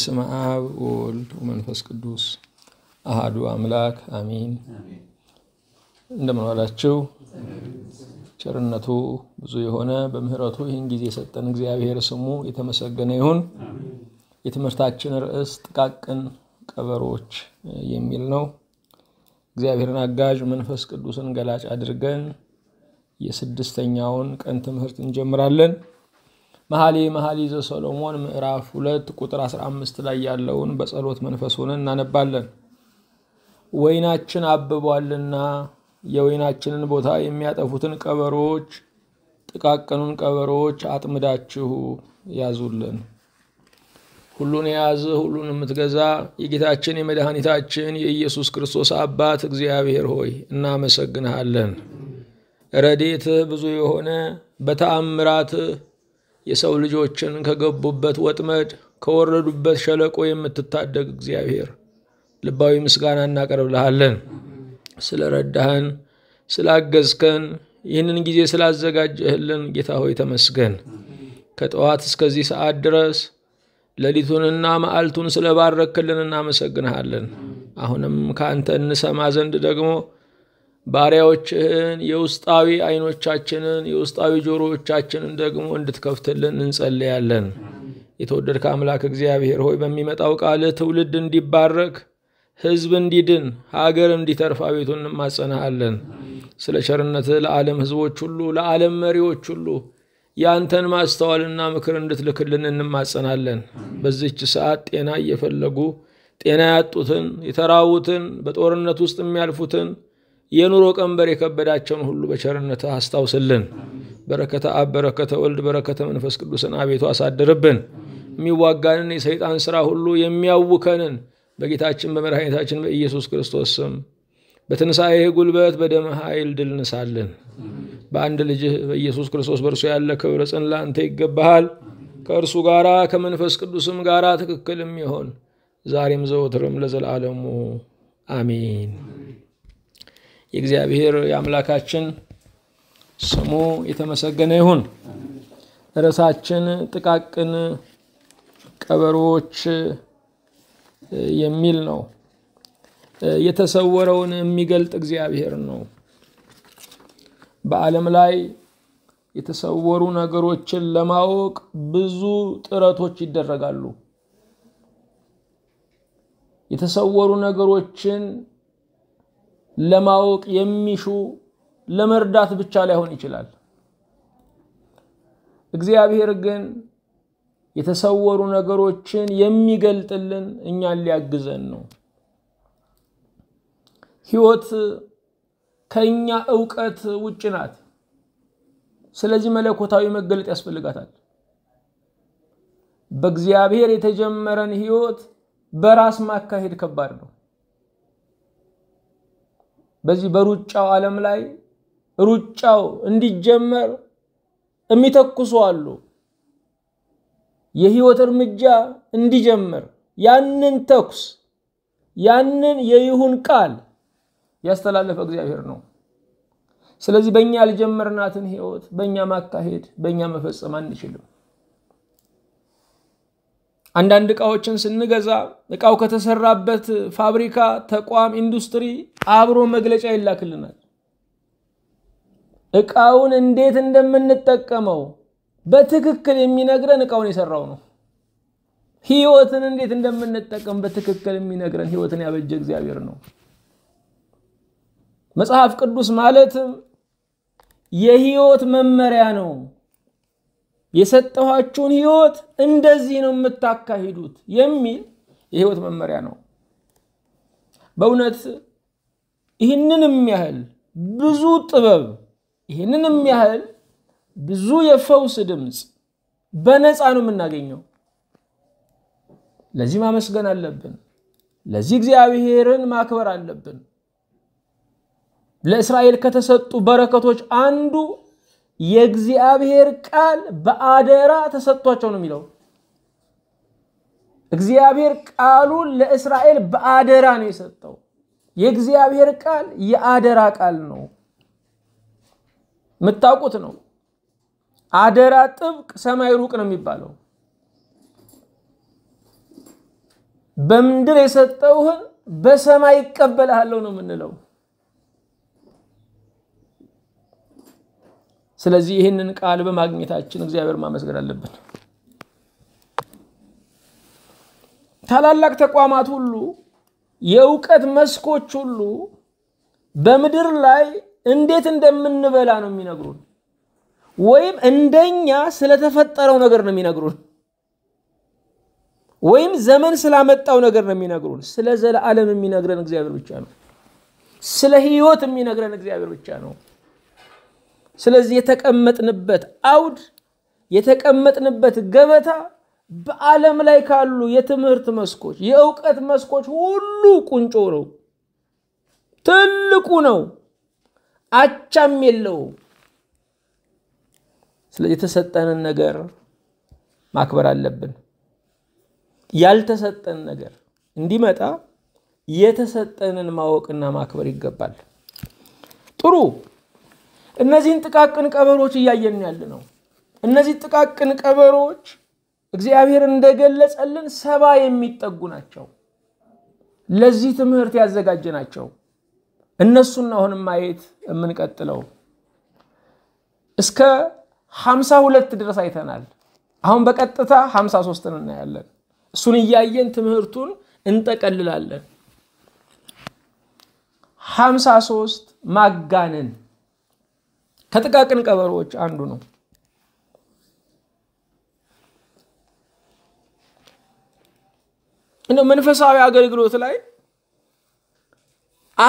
በስመ አብ ወወልድ ወመንፈስ ቅዱስ አሃዱ አምላክ አሚን። እንደምን ዋላችሁ። ቸርነቱ ብዙ የሆነ በምሕረቱ ይህን ጊዜ የሰጠን እግዚአብሔር ስሙ የተመሰገነ ይሁን። የትምህርታችን ርዕስ ጥቃቅን ቀበሮች የሚል ነው። እግዚአብሔርን አጋዥ መንፈስ ቅዱስን ገላጭ አድርገን የስድስተኛውን ቀን ትምህርት እንጀምራለን። መኃሌ መኃልየ ዘሰሎሞን ምዕራፍ ሁለት ቁጥር 15 ላይ ያለውን በጸሎት መንፈስ እናነባለን። ወይናችን አብቧልና የወይናችንን ቦታ የሚያጠፉትን ቀበሮዎች፣ ጥቃቅኑን ቀበሮዎች አጥምዳችሁ ያዙልን። ሁሉን የያዘ ሁሉን የምትገዛ የጌታችን የመድኃኒታችን የኢየሱስ ክርስቶስ አባት እግዚአብሔር ሆይ እናመሰግንሃለን። ረዴትህ ብዙ የሆነ በተአምራትህ የሰው ልጆችን ከገቡበት ወጥመድ ከወረዱበት ሸለቆ የምትታደግ እግዚአብሔር ልባዊ ምስጋና እናቀርብልሃለን። ስለረዳህን፣ ስላገዝከን፣ ይህንን ጊዜ ስላዘጋጀህልን ጌታ ሆይ ተመስገን። ከጠዋት እስከዚህ ሰዓት ድረስ ሌሊቱንና መዓልቱን ስለባረክልን እናመሰግንሃለን። አሁንም ከአንተ እንሰማ ዘንድ ደግሞ ባሪያዎችህን የውስጣዊ አይኖቻችንን የውስጣዊ ጆሮዎቻችንን ደግሞ እንድትከፍትልን እንጸልያለን። የተወደድከ አምላክ እግዚአብሔር ሆይ በሚመጣው ቃልህ ትውልድ እንዲባረክ፣ ህዝብ እንዲድን፣ ሀገር እንዲተርፍ አቤቱ እንማጸናሃለን። ስለ ቸርነትህ ለዓለም ህዝቦች ሁሉ ለዓለም መሪዎች ሁሉ ያንተን ማስተዋልና ምክር እንድትልክልን እንማጸናለን። በዚች ሰዓት ጤና እየፈለጉ ጤና ያጡትን፣ የተራቡትን፣ በጦርነት ውስጥ የሚያልፉትን የኑሮ ቀንበር የከበዳቸውን ሁሉ በቸርነት አስታውስልን። በረከተ አብ፣ በረከተ ወልድ፣ በረከተ መንፈስ ቅዱስን አቤቱ አሳድርብን። የሚዋጋንን የሰይጣን ሥራ ሁሉ የሚያውከንን በጌታችን በመድኃኒታችን በኢየሱስ ክርስቶስ ስም በትንሣኤ ጉልበት በደመ ኃይል ድል ንሳልን። በአንድ ልጅህ በኢየሱስ ክርስቶስ በእርሱ ያለ ክብረ ጽን ለአንተ ይገባሃል። ከእርሱ ጋራ ከመንፈስ ቅዱስም ጋራ ትክክልም ይሆን ዛሬም ዘወትርም ለዘላለሙ አሚን። የእግዚአብሔር የአምላካችን ስሙ የተመሰገነ ይሁን። ርዕሳችን ጥቃቅን ቀበሮዎች የሚል ነው። የተሰወረውን የሚገልጥ እግዚአብሔር ነው። በዓለም ላይ የተሰወሩ ነገሮችን ለማወቅ ብዙ ጥረቶች ይደረጋሉ። የተሰወሩ ነገሮችን ለማወቅ የሚሹ ለመርዳት ብቻ ላይሆን ይችላል። እግዚአብሔር ግን የተሰወሩ ነገሮችን የሚገልጥልን እኛን ሊያግዘን ነው። ህይወት ከእኛ እውቀት ውጭ ናት። ስለዚህ መለኮታዊ መገለጥ ያስፈልጋታል። በእግዚአብሔር የተጀመረን ህይወት በራስ ማካሄድ ከባድ ነው። በዚህ በሩጫው ዓለም ላይ ሩጫው እንዲጀመር የሚተኩሱ አሉ። የህይወት እርምጃ እንዲጀምር ያንን ተኩስ ያንን የይሁን ቃል ያስተላለፈ እግዚአብሔር ነው። ስለዚህ በእኛ ያልጀመርናትን ህይወት በእኛ ማካሄድ በእኛ መፈጸም አንችልም። አንዳንድ እቃዎችን ስንገዛ እቃው ከተሰራበት ፋብሪካ፣ ተቋም፣ ኢንዱስትሪ አብሮ መግለጫ ይላክልናል። እቃውን እንዴት እንደምንጠቀመው በትክክል የሚነግረን እቃውን የሰራው ነው። ህይወትን እንዴት እንደምንጠቀም በትክክል የሚነግረን ህይወትን ያበጀ እግዚአብሔር ነው። መጽሐፍ ቅዱስ ማለትም የህይወት መመሪያ ነው። የሰጠኋችሁን ህይወት እንደዚህ ነው የምታካሂዱት የሚል የህይወት መመሪያ ነው። በእውነት ይህንንም ያህል ብዙ ጥበብ፣ ይህንንም ያህል ብዙ የፈውስ ድምፅ በነፃ ነው የምናገኘው። ለዚህ ማመስገን አለብን። ለዚህ እግዚአብሔርን ማክበር አለብን። ለእስራኤል ከተሰጡ በረከቶች አንዱ የእግዚአብሔር ቃል በአደራ ተሰጥቷቸው ነው የሚለው። እግዚአብሔር ቃሉን ለእስራኤል በአደራ ነው የሰጠው። የእግዚአብሔር ቃል የአደራ ቃል ነው፣ የምታውቁት ነው። አደራ ጥብቅ፣ ሰማይ ሩቅ ነው የሚባለው። በምድር የሰጠውህን በሰማይ ይቀበልሃለሁ ነው የምንለው። ስለዚህ ይህንን ቃል በማግኘታችን እግዚአብሔር ማመስገን አለብን። ታላላቅ ተቋማት ሁሉ የእውቀት መስኮች ሁሉ በምድር ላይ እንዴት እንደምንበላ ነው የሚነግሩን፣ ወይም እንደኛ ስለተፈጠረው ነገር ነው የሚነግሩን፣ ወይም ዘመን ስላመጣው ነገር ነው የሚነግሩን። ስለ ዘለዓለም የሚነግረን እግዚአብሔር ብቻ ነው። ስለ ሕይወት የሚነግረን እግዚአብሔር ብቻ ነው። ስለዚህ የተቀመጥንበት አውድ የተቀመጥንበት ገበታ በዓለም ላይ ካሉ የትምህርት መስኮች የእውቀት መስኮች ሁሉ ቁንጮ ነው፣ ትልቁ ነው፣ አቻም የለውም። ስለዚህ የተሰጠንን ነገር ማክበር አለብን። ያልተሰጠን ነገር እንዲመጣ የተሰጠንን ማወቅና ማክበር ይገባል። ጥሩ እነዚህን ጥቃቅን ቀበሮች እያየን ያለ ነው። እነዚህ ጥቃቅን ቀበሮች እግዚአብሔር እንደገለጸልን ሰባ የሚጠጉ ናቸው። ለዚህ ትምህርት ያዘጋጀ ናቸው። እነሱን አሁንም ማየት የምንቀጥለው እስከ ሀምሳ ሁለት ድረስ አይተናል። አሁን በቀጥታ ሀምሳ ሶስትን እናያለን። እሱን እያየን ትምህርቱን እንጠቀልላለን። ሀምሳ ሶስት ማጋነን ከጥቃቅን ቀበሮዎች አንዱ ነው። እንደ መንፈሳዊ አገልግሎት ላይ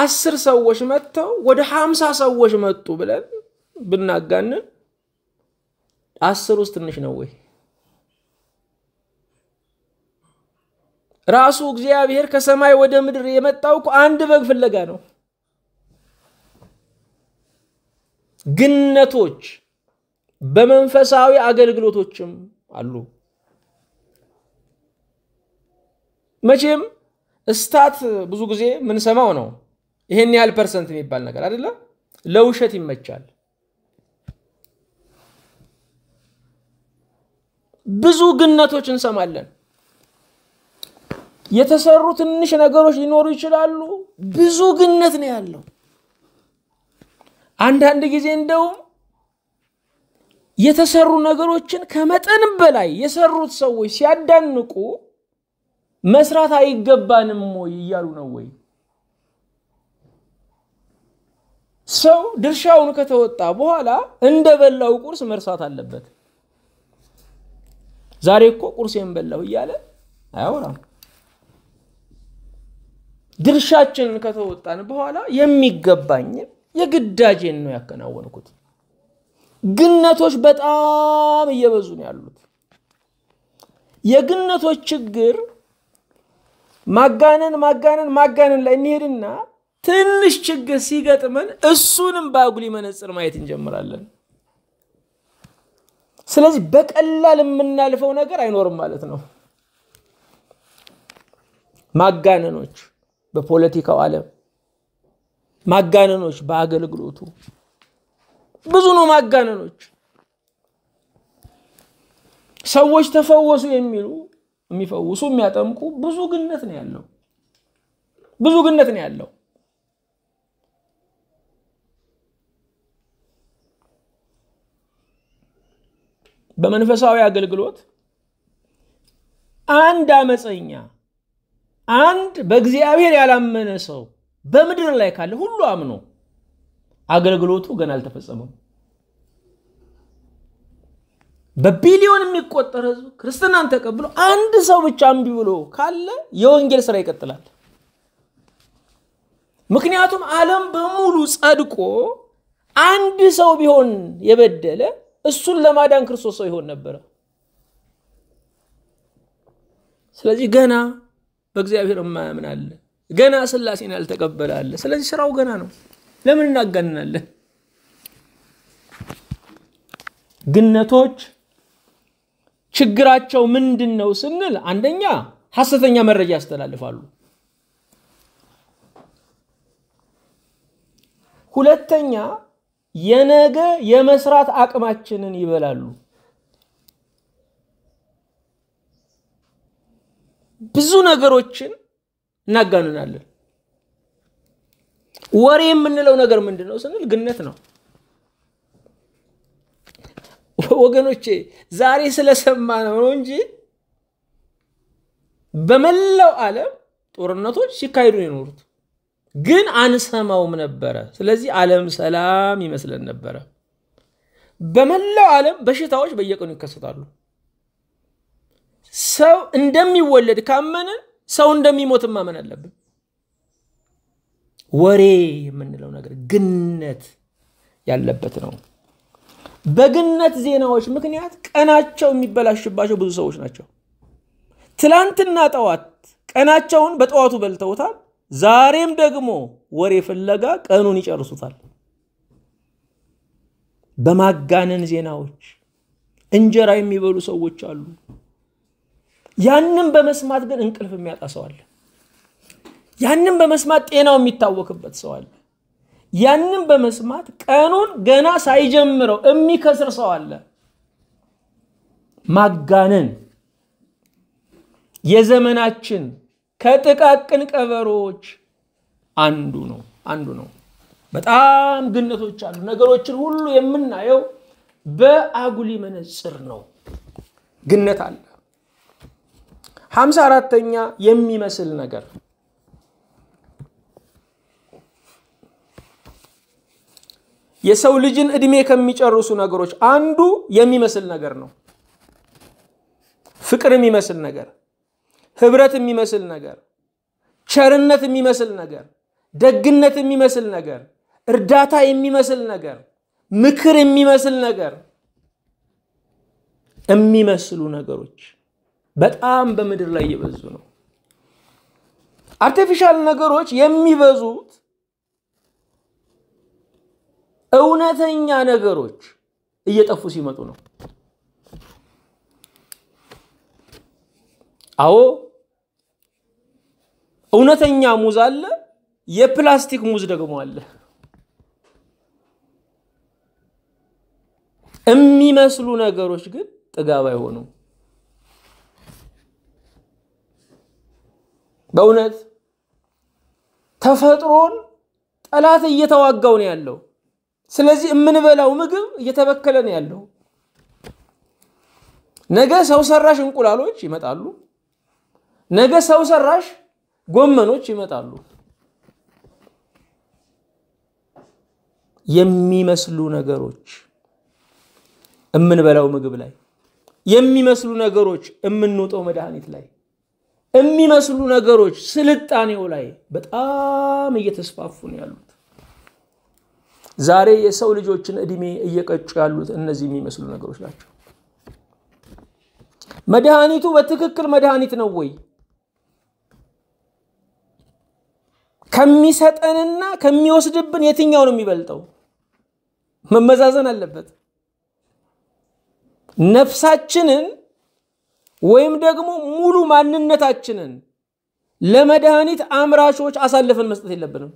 አስር ሰዎች መጥተው ወደ ሀምሳ ሰዎች መጡ ብለን ብናጋንን አስር ውስጥ ትንሽ ነው ወይ? ራሱ እግዚአብሔር ከሰማይ ወደ ምድር የመጣው አንድ በግ ፍለጋ ነው። ግነቶች በመንፈሳዊ አገልግሎቶችም አሉ። መቼም እስታት ብዙ ጊዜ የምንሰማው ነው። ይሄን ያህል ፐርሰንት የሚባል ነገር አይደለ? ለውሸት ይመቻል። ብዙ ግነቶች እንሰማለን። የተሰሩ ትንሽ ነገሮች ሊኖሩ ይችላሉ። ብዙ ግነት ነው ያለው። አንዳንድ ጊዜ እንደውም የተሰሩ ነገሮችን ከመጠን በላይ የሰሩት ሰዎች ሲያዳንቁ መስራት አይገባንም ወይ እያሉ ነው ወይ? ሰው ድርሻውን ከተወጣ በኋላ እንደ በላው ቁርስ መርሳት አለበት። ዛሬ እኮ ቁርሴን በላው እያለ አያወራም። ድርሻችንን ከተወጣን በኋላ የሚገባኝን የግዳጄን ነው ያከናወንኩት። ግነቶች በጣም እየበዙ ነው ያሉት። የግነቶች ችግር ማጋነን ማጋነን ማጋነን ላይ እንሄድና ትንሽ ችግር ሲገጥመን እሱንም በአጉሊ መነጽር ማየት እንጀምራለን። ስለዚህ በቀላል የምናልፈው ነገር አይኖርም ማለት ነው። ማጋነኖች በፖለቲካው ዓለም ማጋነኖች በአገልግሎቱ ብዙ ነው። ማጋነኖች ሰዎች ተፈወሱ የሚሉ የሚፈውሱ የሚያጠምቁ ብዙ ግነት ነው ያለው። ብዙ ግነት ነው ያለው። በመንፈሳዊ አገልግሎት አንድ አመፀኛ፣ አንድ በእግዚአብሔር ያላመነ ሰው በምድር ላይ ካለ ሁሉ አምኖ አገልግሎቱ ገና አልተፈጸመም። በቢሊዮን የሚቆጠር ህዝብ ክርስትናን ተቀብሎ አንድ ሰው ብቻ እምቢ ብሎ ካለ የወንጌል ስራ ይቀጥላል። ምክንያቱም ዓለም በሙሉ ጸድቆ አንድ ሰው ቢሆን የበደለ እሱን ለማዳን ክርስቶስ ሰው ይሆን ነበረ። ስለዚህ ገና በእግዚአብሔር የማያምን አለን። ገና ስላሴን ያልተቀበለ አለ። ስለዚህ ስራው ገና ነው። ለምን እናጋንናለን? ግነቶች ችግራቸው ምንድን ነው ስንል አንደኛ ሀሰተኛ መረጃ ያስተላልፋሉ። ሁለተኛ የነገ የመስራት አቅማችንን ይበላሉ። ብዙ ነገሮችን እናጋንናለን። ወሬ የምንለው ነገር ምንድን ነው ስንል ግነት ነው። ወገኖቼ ዛሬ ስለሰማ ነው ነው እንጂ በመላው ዓለም ጦርነቶች ሲካሄዱ የኖሩት ግን አንሰማውም ነበረ። ስለዚህ ዓለም ሰላም ይመስለን ነበረ። በመላው ዓለም በሽታዎች በየቀኑ ይከሰታሉ። ሰው እንደሚወለድ ካመንን ሰው እንደሚሞት ማመን አለብን። ወሬ የምንለው ነገር ግነት ያለበት ነው። በግነት ዜናዎች ምክንያት ቀናቸው የሚበላሽባቸው ብዙ ሰዎች ናቸው። ትላንትና ጠዋት ቀናቸውን በጠዋቱ በልተውታል። ዛሬም ደግሞ ወሬ ፍለጋ ቀኑን ይጨርሱታል። በማጋነን ዜናዎች እንጀራ የሚበሉ ሰዎች አሉ። ያንን በመስማት ግን እንቅልፍ የሚያጣ ሰው አለ። ያንን በመስማት ጤናው የሚታወክበት ሰው አለ። ያንን በመስማት ቀኑን ገና ሳይጀምረው የሚከስር ሰው አለ። ማጋነን የዘመናችን ከጥቃቅን ቀበሮች አንዱ ነው አንዱ ነው። በጣም ግነቶች አሉ። ነገሮችን ሁሉ የምናየው በአጉሊ መነጽር ነው። ግነት አለ። ሀምሳ አራተኛ የሚመስል ነገር የሰው ልጅን እድሜ ከሚጨርሱ ነገሮች አንዱ የሚመስል ነገር ነው። ፍቅር የሚመስል ነገር፣ ህብረት የሚመስል ነገር፣ ቸርነት የሚመስል ነገር፣ ደግነት የሚመስል ነገር፣ እርዳታ የሚመስል ነገር፣ ምክር የሚመስል ነገር፣ የሚመስሉ ነገሮች በጣም በምድር ላይ እየበዙ ነው። አርቲፊሻል ነገሮች የሚበዙት እውነተኛ ነገሮች እየጠፉ ሲመጡ ነው። አዎ እውነተኛ ሙዝ አለ፣ የፕላስቲክ ሙዝ ደግሞ አለ። የሚመስሉ ነገሮች ግን ጥጋብ አይሆኑም። በእውነት ተፈጥሮን ጠላት እየተዋጋው ነው ያለው። ስለዚህ የምንበላው ምግብ እየተበከለ ነው ያለው። ነገ ሰው ሰራሽ እንቁላሎች ይመጣሉ። ነገ ሰው ሰራሽ ጎመኖች ይመጣሉ። የሚመስሉ ነገሮች የምንበላው ምግብ ላይ የሚመስሉ ነገሮች የምንውጠው መድኃኒት ላይ የሚመስሉ ነገሮች ስልጣኔው ላይ በጣም እየተስፋፉ ነው ያሉት። ዛሬ የሰው ልጆችን እድሜ እየቀጩ ያሉት እነዚህ የሚመስሉ ነገሮች ናቸው። መድኃኒቱ በትክክል መድኃኒት ነው ወይ? ከሚሰጠንና ከሚወስድብን የትኛው ነው የሚበልጠው? መመዛዘን አለበት። ነፍሳችንን ወይም ደግሞ ሙሉ ማንነታችንን ለመድኃኒት አምራቾች አሳልፈን መስጠት የለብንም።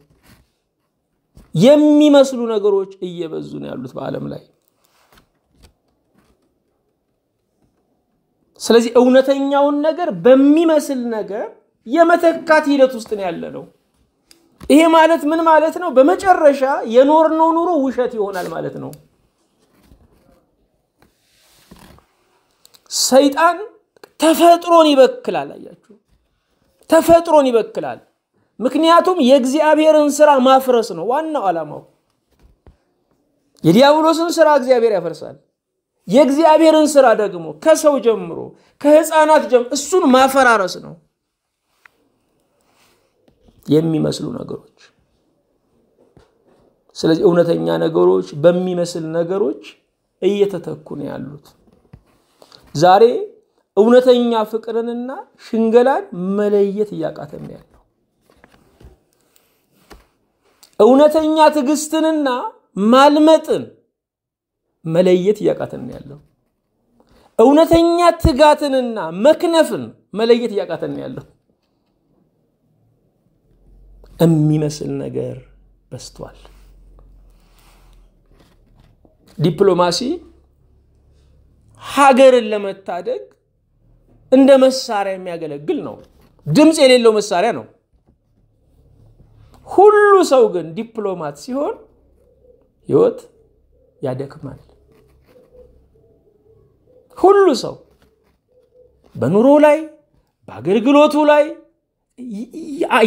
የሚመስሉ ነገሮች እየበዙ ነው ያሉት በዓለም ላይ። ስለዚህ እውነተኛውን ነገር በሚመስል ነገር የመተካት ሂደት ውስጥ ነው ያለ ነው። ይሄ ማለት ምን ማለት ነው? በመጨረሻ የኖርነው ኑሮ ውሸት ይሆናል ማለት ነው። ሰይጣን ተፈጥሮን ይበክላል። አያችሁ፣ ተፈጥሮን ይበክላል። ምክንያቱም የእግዚአብሔርን ስራ ማፍረስ ነው ዋናው ዓላማው። የዲያብሎስን ስራ እግዚአብሔር ያፈርሳል። የእግዚአብሔርን ስራ ደግሞ ከሰው ጀምሮ ከህፃናት ጀምሮ እሱን ማፈራረስ ነው የሚመስሉ ነገሮች። ስለዚህ እውነተኛ ነገሮች በሚመስል ነገሮች እየተተኩ ነው ያሉት ዛሬ እውነተኛ ፍቅርንና ሽንገላን መለየት እያቃተን ያለው። እውነተኛ ትዕግስትንና ማልመጥን መለየት እያቃተን ያለው። እውነተኛ ትጋትንና መክነፍን መለየት እያቃተን ያለው። የሚመስል ነገር በስቷል። ዲፕሎማሲ ሀገርን ለመታደግ እንደ መሳሪያ የሚያገለግል ነው። ድምፅ የሌለው መሳሪያ ነው። ሁሉ ሰው ግን ዲፕሎማት ሲሆን ህይወት ያደክማል። ሁሉ ሰው በኑሮ ላይ በአገልግሎቱ ላይ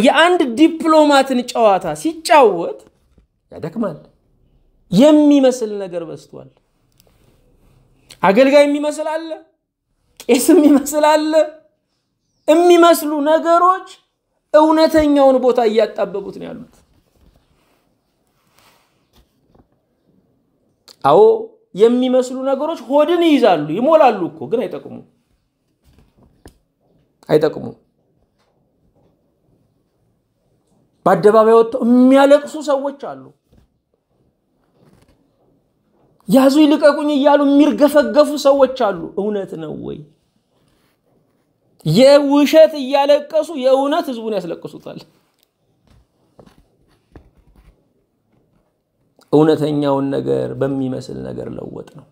የአንድ ዲፕሎማትን ጨዋታ ሲጫወት ያደክማል። የሚመስል ነገር በስቷል። አገልጋይ የሚመስል አለ። ቄስም ይመስላል። የሚመስሉ ነገሮች እውነተኛውን ቦታ እያጣበቡት ነው ያሉት። አዎ የሚመስሉ ነገሮች ሆድን ይይዛሉ፣ ይሞላሉ እኮ ግን አይጠቅሙ አይጠቅሙ። በአደባባይ ወጥተው የሚያለቅሱ ሰዎች አሉ። ያዙ ይልቀቁኝ እያሉ የሚርገፈገፉ ሰዎች አሉ። እውነት ነው ወይ? የውሸት እያለቀሱ የእውነት ህዝቡን ያስለቅሱታል። እውነተኛውን ነገር በሚመስል ነገር ለወጥ ነው።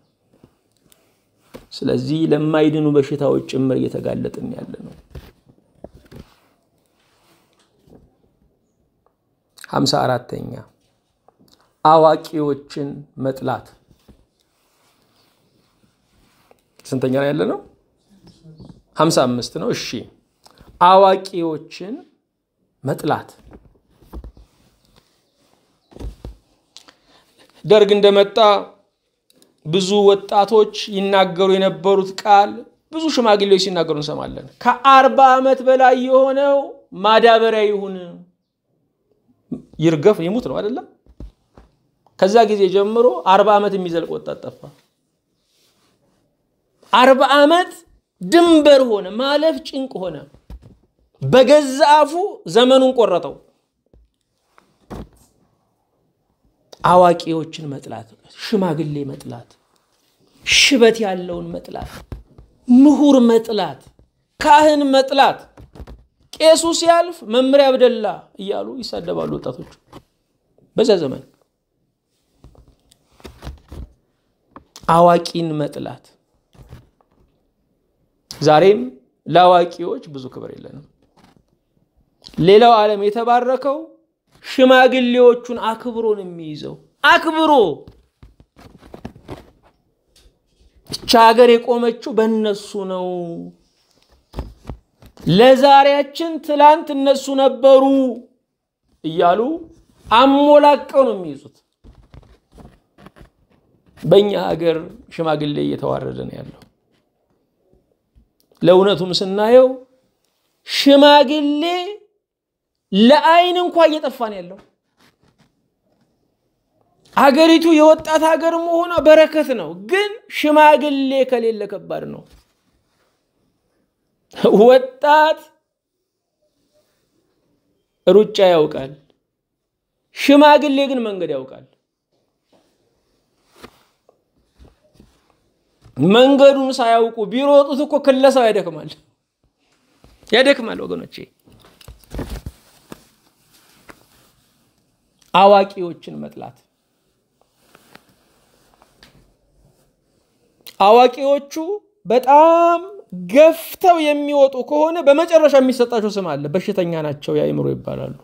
ስለዚህ ለማይድኑ በሽታዎች ጭምር እየተጋለጥን ያለ ነው። ሀምሳ አራተኛ አዋቂዎችን መጥላት ስንተኛ ላይ ያለ ነው? 55 ነው። እሺ አዋቂዎችን መጥላት ደርግ እንደመጣ ብዙ ወጣቶች ይናገሩ የነበሩት ቃል ብዙ ሽማግሌዎች ሲናገሩ እንሰማለን። ከአርባ ዓመት በላይ የሆነው ማዳበሪያ ይሁን ይርገፍ ይሙት ነው አይደለም። ከዛ ጊዜ ጀምሮ አርባ ዓመት የሚዘልቅ ወጣት ጠፋ። አርባ ዓመት ድንበር ሆነ፣ ማለፍ ጭንቅ ሆነ። በገዛ አፉ ዘመኑን ቆረጠው። አዋቂዎችን መጥላት፣ ሽማግሌ መጥላት፣ ሽበት ያለውን መጥላት፣ ምሁር መጥላት፣ ካህን መጥላት፣ ቄሱ ሲያልፍ መምሪያ በደላ እያሉ ይሳደባሉ ወጣቶች በዚያ ዘመን። አዋቂን መጥላት ዛሬም ለአዋቂዎች ብዙ ክብር የለንም። ሌላው ዓለም የተባረከው ሽማግሌዎቹን ነው የሚይዘው አክብሮ እቻ ሀገር የቆመችው በእነሱ ነው። ለዛሬያችን ትላንት እነሱ ነበሩ እያሉ አሞላቀው ነው የሚይዙት። በእኛ ሀገር ሽማግሌ እየተዋረደ ነው ያለው። ለእውነቱም ስናየው ሽማግሌ ለአይን እንኳ እየጠፋን ያለው አገሪቱ የወጣት ሀገር መሆኗ በረከት ነው፣ ግን ሽማግሌ ከሌለ ከባድ ነው። ወጣት ሩጫ ያውቃል፣ ሽማግሌ ግን መንገድ ያውቃል። መንገዱን ሳያውቁ ቢሮጡት እኮ ክለሳው ያደክማል ያደክማል ወገኖቼ። አዋቂዎችን መጥላት አዋቂዎቹ በጣም ገፍተው የሚወጡ ከሆነ በመጨረሻ የሚሰጣቸው ስም አለ። በሽተኛ ናቸው፣ የአእምሮ ይባላሉ።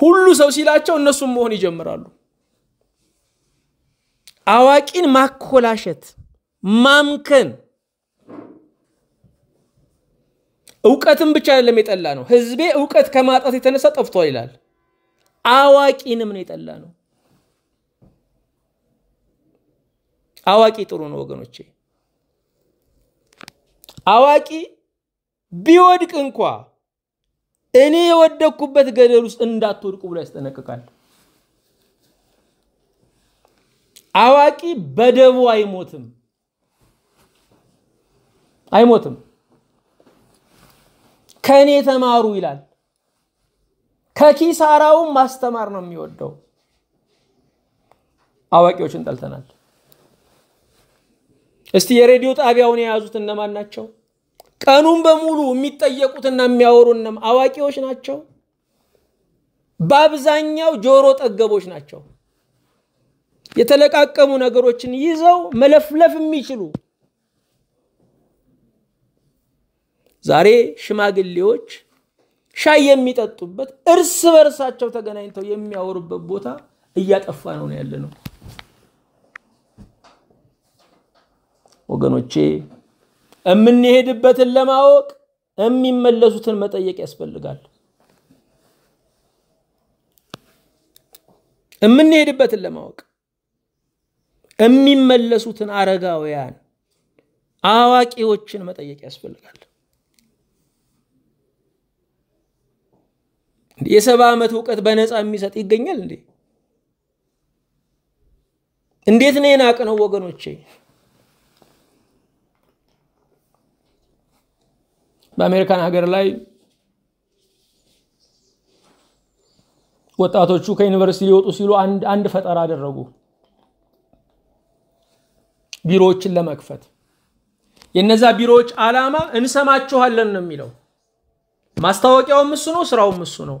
ሁሉ ሰው ሲላቸው እነሱም መሆን ይጀምራሉ። አዋቂን ማኮላሸት፣ ማምከን እውቀትን ብቻ አይደለም የጠላ ነው። ህዝቤ እውቀት ከማጣት የተነሳ ጠፍቷል ይላል። አዋቂንም ነው የጠላ ነው። አዋቂ ጥሩ ነው ወገኖቼ። አዋቂ ቢወድቅ እንኳ እኔ የወደኩበት ገደል ውስጥ እንዳትወድቁ ብሎ ያስጠነቅቃል። አዋቂ በደቡ አይሞትም አይሞትም። ከእኔ ተማሩ ይላል። ከኪሳራውም ማስተማር ነው የሚወደው። አዋቂዎችን ጠልተናል። እስቲ የሬዲዮ ጣቢያውን የያዙት እነማን ናቸው? ቀኑን በሙሉ የሚጠየቁትና የሚያወሩ እነም አዋቂዎች ናቸው። በአብዛኛው ጆሮ ጠገቦች ናቸው። የተለቃቀሙ ነገሮችን ይዘው መለፍለፍ የሚችሉ ዛሬ ሽማግሌዎች ሻይ የሚጠጡበት እርስ በርሳቸው ተገናኝተው የሚያወሩበት ቦታ እያጠፋ ነው ያለ ነው። ወገኖቼ የምንሄድበትን ለማወቅ የሚመለሱትን መጠየቅ ያስፈልጋል። የምንሄድበትን ለማወቅ የሚመለሱትን አረጋውያን አዋቂዎችን መጠየቅ ያስፈልጋል። የሰባ ዓመት እውቀት በነፃ የሚሰጥ ይገኛል እንዴ? እንዴት ነው የናቅ ነው ወገኖቼ? በአሜሪካን ሀገር ላይ ወጣቶቹ ከዩኒቨርሲቲ ሊወጡ ሲሉ አንድ ፈጠራ አደረጉ። ቢሮዎችን ለመክፈት የነዛ ቢሮዎች ዓላማ እንሰማችኋለን ነው የሚለው። ማስታወቂያውም እሱ ነው፣ ስራውም እሱ ነው።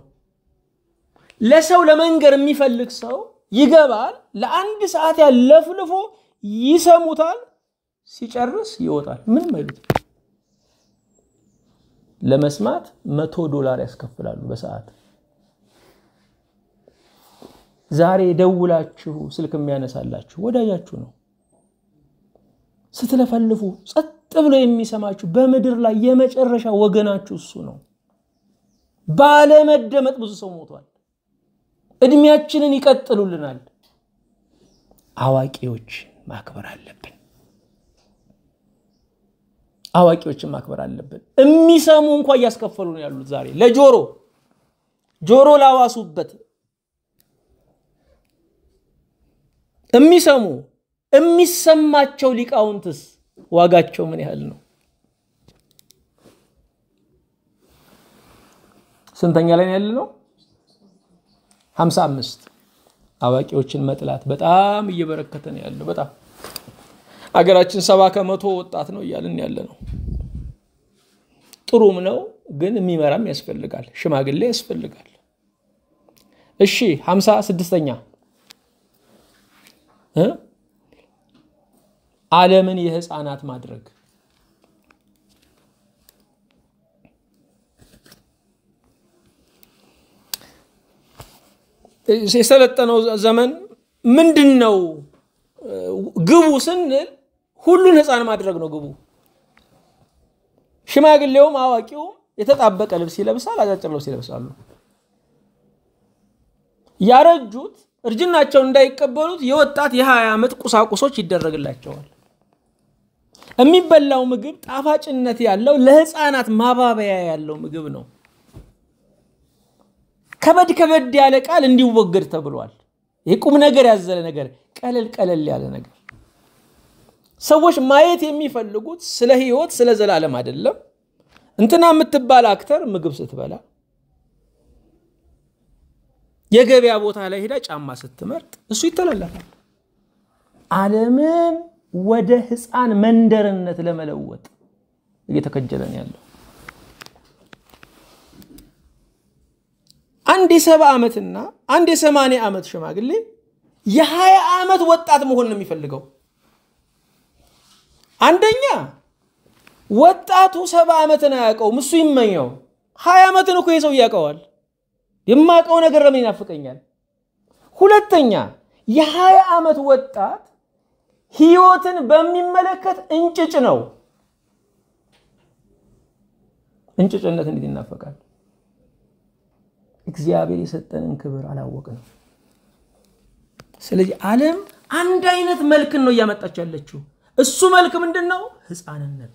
ለሰው ለመንገር የሚፈልግ ሰው ይገባል፣ ለአንድ ሰዓት ያለፍልፎ ይሰሙታል፣ ሲጨርስ ይወጣል። ምን መሉት ለመስማት መቶ ዶላር ያስከፍላሉ በሰዓት። ዛሬ ደውላችሁ ስልክ የሚያነሳላችሁ ወዳጃችሁ ነው። ስትለፈልፉ ጸጥ ብሎ የሚሰማችሁ በምድር ላይ የመጨረሻ ወገናችሁ እሱ ነው። ባለመደመጥ ብዙ ሰው ሞቷል። እድሜያችንን ይቀጥሉልናል። አዋቂዎች ማክበር አለብን። አዋቂዎችን ማክበር አለብን። የሚሰሙ እንኳ እያስከፈሉ ነው ያሉት። ዛሬ ለጆሮ ጆሮ ላዋሱበት የሚሰሙ የሚሰማቸው ሊቃውንትስ ዋጋቸው ምን ያህል ነው? ስንተኛ ላይ ያለ ነው? ሀምሳ አምስት አዋቂዎችን መጥላት በጣም እየበረከተ ነው ያለው። በጣም አገራችን ሰባ ከመቶ ወጣት ነው እያልን ያለ ነው። ጥሩም ነው ግን የሚመራም ያስፈልጋል፣ ሽማግሌ ያስፈልጋል። እሺ ሀምሳ ስድስተኛ ዓለምን የህፃናት ማድረግ የሰለጠነው ዘመን ምንድን ነው ግቡ ስንል ሁሉን ህፃን ማድረግ ነው ግቡ ሽማግሌውም አዋቂውም የተጣበቀ ልብስ ይለብሳል አጫጭር ልብስ ይለብሳሉ ያረጁት እርጅናቸውን እንዳይቀበሉት የወጣት የ20 ዓመት ቁሳቁሶች ይደረግላቸዋል የሚበላው ምግብ ጣፋጭነት ያለው ለህፃናት ማባበያ ያለው ምግብ ነው። ከበድ ከበድ ያለ ቃል እንዲወገድ ተብሏል። ይህ ቁም ነገር ያዘለ ነገር፣ ቀለል ቀለል ያለ ነገር ሰዎች ማየት የሚፈልጉት ስለ ህይወት ስለ ዘላለም አይደለም። እንትና የምትባል አክተር ምግብ ስትበላ፣ የገበያ ቦታ ላይ ሄዳ ጫማ ስትመርጥ እሱ ይተላለፋል። ዓለምን ወደ ህፃን መንደርነት ለመለወጥ እየተከጀለ ነው ያለው። አንድ የሰባ ዓመትና አንድ የሰማንያ ዓመት ሽማግሌ የሀያ ዓመት ወጣት መሆን ነው የሚፈልገው። አንደኛ ወጣቱ ሰባ ዓመትን አያውቀውም፣ እሱ ይመኘው። ሀያ ዓመትን እኮ ሰው ያውቀዋል። የማውቀው ነገር ለምን ይናፍቀኛል? ሁለተኛ የሀያ ዓመት ወጣት ህይወትን በሚመለከት እንጭጭ ነው። እንጭጭነት እንዴት ይናፈቃል? እግዚአብሔር የሰጠንን ክብር አላወቅንም። ስለዚህ ዓለም አንድ አይነት መልክን ነው እያመጣች ያለችው። እሱ መልክ ምንድን ነው? ህፃንነት።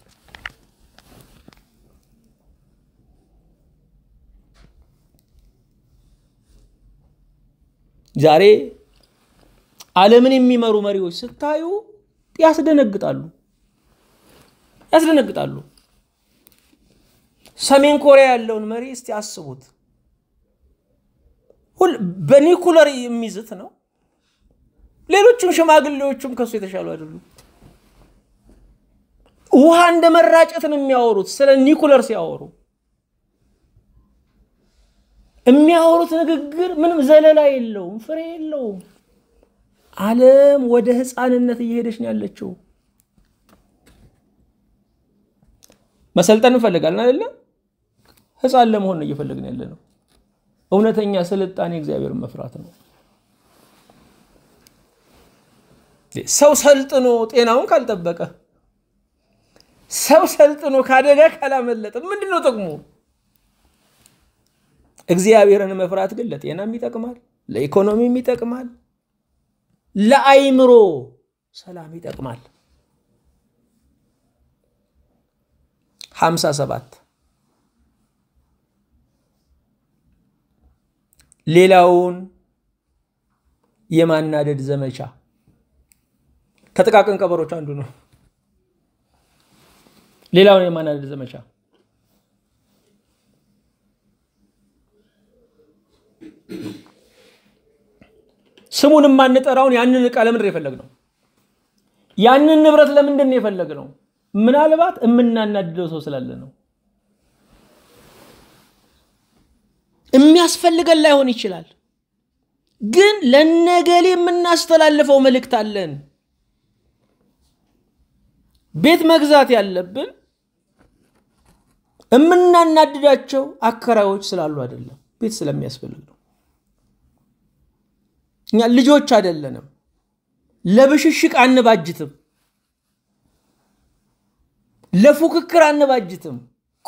ዛሬ ዓለምን የሚመሩ መሪዎች ስታዩ ያስደነግጣሉ ያስደነግጣሉ። ሰሜን ኮሪያ ያለውን መሪ እስቲ አስቡት። በኒኩለር የሚዝት ነው። ሌሎቹም ሽማግሌዎቹም ከሱ የተሻሉ አይደሉም። ውሃ እንደ መራጨት ነው የሚያወሩት። ስለ ኒኩለር ሲያወሩ የሚያወሩት ንግግር ምንም ዘለላ የለውም፣ ፍሬ የለውም። ዓለም ወደ ህፃንነት እየሄደች ነው ያለችው። መሰልጠን እንፈልጋለን አይደለ? ህፃን ለመሆን ነው እየፈለግን ያለ ነው። እውነተኛ ስልጣኔ እግዚአብሔር መፍራት ነው። ሰው ሰልጥኖ ጤናውን ካልጠበቀ፣ ሰው ሰልጥኖ ከአደጋ ካላመለጠ ምንድን ነው ጥቅሙ? እግዚአብሔርን መፍራት ግን ለጤናም ይጠቅማል፣ ለኢኮኖሚም ይጠቅማል፣ ለአይምሮ ሰላም ይጠቅማል። 57 ሌላውን የማናደድ ዘመቻ ከጥቃቅን ቀበሮች አንዱ ነው። ሌላውን የማናደድ ዘመቻ ስሙን የማንጠራውን ያንን ምድር ለምንድን ነው የፈለግነው? ያንን ንብረት ለምንድን ነው የፈለግነው? ምናልባት የምናናድደው ሰው ስላለ ነው። የሚያስፈልገን ላይሆን ይችላል፣ ግን ለነገሌ የምናስተላልፈው መልእክት አለን። ቤት መግዛት ያለብን የምናናድዳቸው አከራዮች ስላሉ አይደለም፣ ቤት ስለሚያስፈልግ ነው። እኛ ልጆች አይደለንም። ለብሽሽቅ አንባጅትም፣ ለፉክክር አንባጅትም፣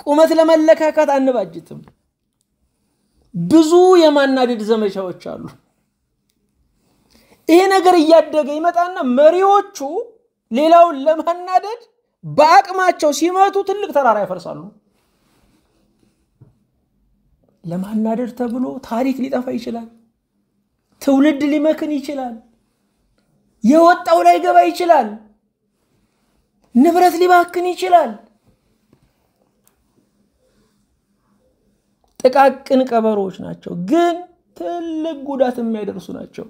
ቁመት ለመለካካት አንባጅትም። ብዙ የማናደድ ዘመቻዎች አሉ። ይሄ ነገር እያደገ ይመጣና መሪዎቹ ሌላውን ለማናደድ በአቅማቸው ሲመቱ ትልቅ ተራራ ያፈርሳሉ። ለማናደድ ተብሎ ታሪክ ሊጠፋ ይችላል። ትውልድ ሊመክን ይችላል። የወጣው ላይ ገባ ይችላል። ንብረት ሊባክን ይችላል። ጥቃቅን ቀበሮዎች ናቸው፣ ግን ትልቅ ጉዳት የሚያደርሱ ናቸው።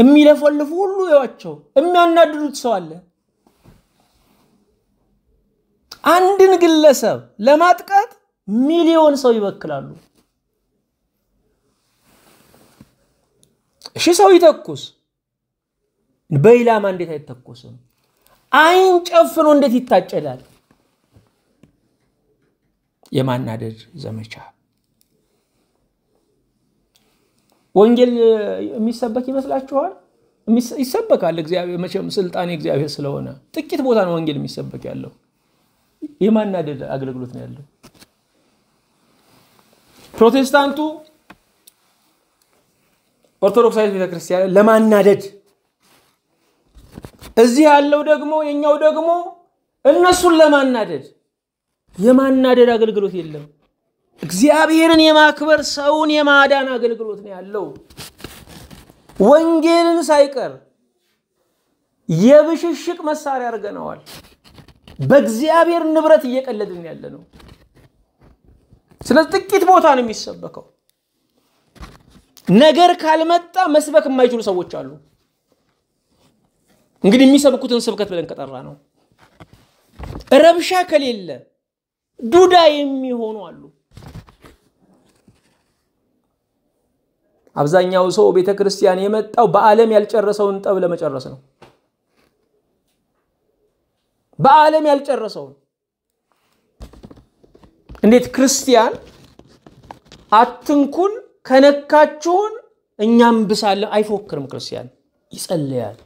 የሚለፈልፉ ሁሉ ያቸው የሚያናድዱት ሰው አለ። አንድን ግለሰብ ለማጥቃት ሚሊዮን ሰው ይበክላሉ። እሺ ሰው ይተኩስ፣ በኢላማ እንዴት አይተኮስም? አይን ጨፍኖ እንዴት ይታጨዳል? የማናደድ ዘመቻ ወንጌል የሚሰበክ ይመስላችኋል? ይሰበካል። እግዚአብሔር መቼም ስልጣን እግዚአብሔር ስለሆነ ጥቂት ቦታ ነው ወንጌል የሚሰበክ ያለው። የማናደድ አገልግሎት ነው ያለው። ፕሮቴስታንቱ ኦርቶዶክሳዊት ቤተክርስቲያን ለማናደድ እዚህ ያለው ደግሞ የኛው ደግሞ እነሱን ለማናደድ የማናደድ አገልግሎት የለም። እግዚአብሔርን የማክበር ሰውን የማዳን አገልግሎት ነው ያለው። ወንጌልን ሳይቀር የብሽሽቅ መሳሪያ አድርገነዋል። በእግዚአብሔር ንብረት እየቀለድን ያለ ነው። ስለ ጥቂት ቦታ ነው የሚሰበከው። ነገር ካልመጣ መስበክ የማይችሉ ሰዎች አሉ። እንግዲህ የሚሰብኩትን ስብከት ብለን ከጠራ ነው። ረብሻ ከሌለ ዱዳ የሚሆኑ አሉ። አብዛኛው ሰው ቤተ ክርስቲያን የመጣው በዓለም ያልጨረሰውን ጠብ ለመጨረስ ነው። በዓለም ያልጨረሰውን እንዴት ክርስቲያን አትንኩን ከነካችሁን እኛም ብሳለን። አይፎክርም። ክርስቲያን ይጸልያል።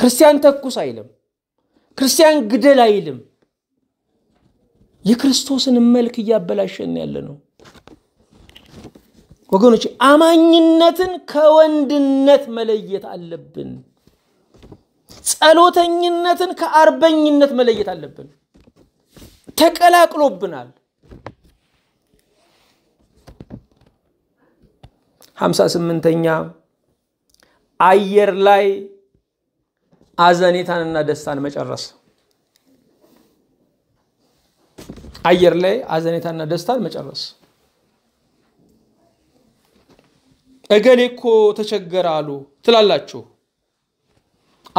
ክርስቲያን ተኩስ አይልም። ክርስቲያን ግደል አይልም። የክርስቶስን መልክ እያበላሸን ያለ ነው ወገኖች። አማኝነትን ከወንድነት መለየት አለብን። ጸሎተኝነትን ከአርበኝነት መለየት አለብን። ተቀላቅሎብናል። ሀምሳ ስምንተኛ አየር ላይ አዘኔታንና ደስታን መጨረስ አየር ላይ አዘኔታና ደስታን መጨረስ እገሌ እኮ ተቸገረ አሉ ትላላችሁ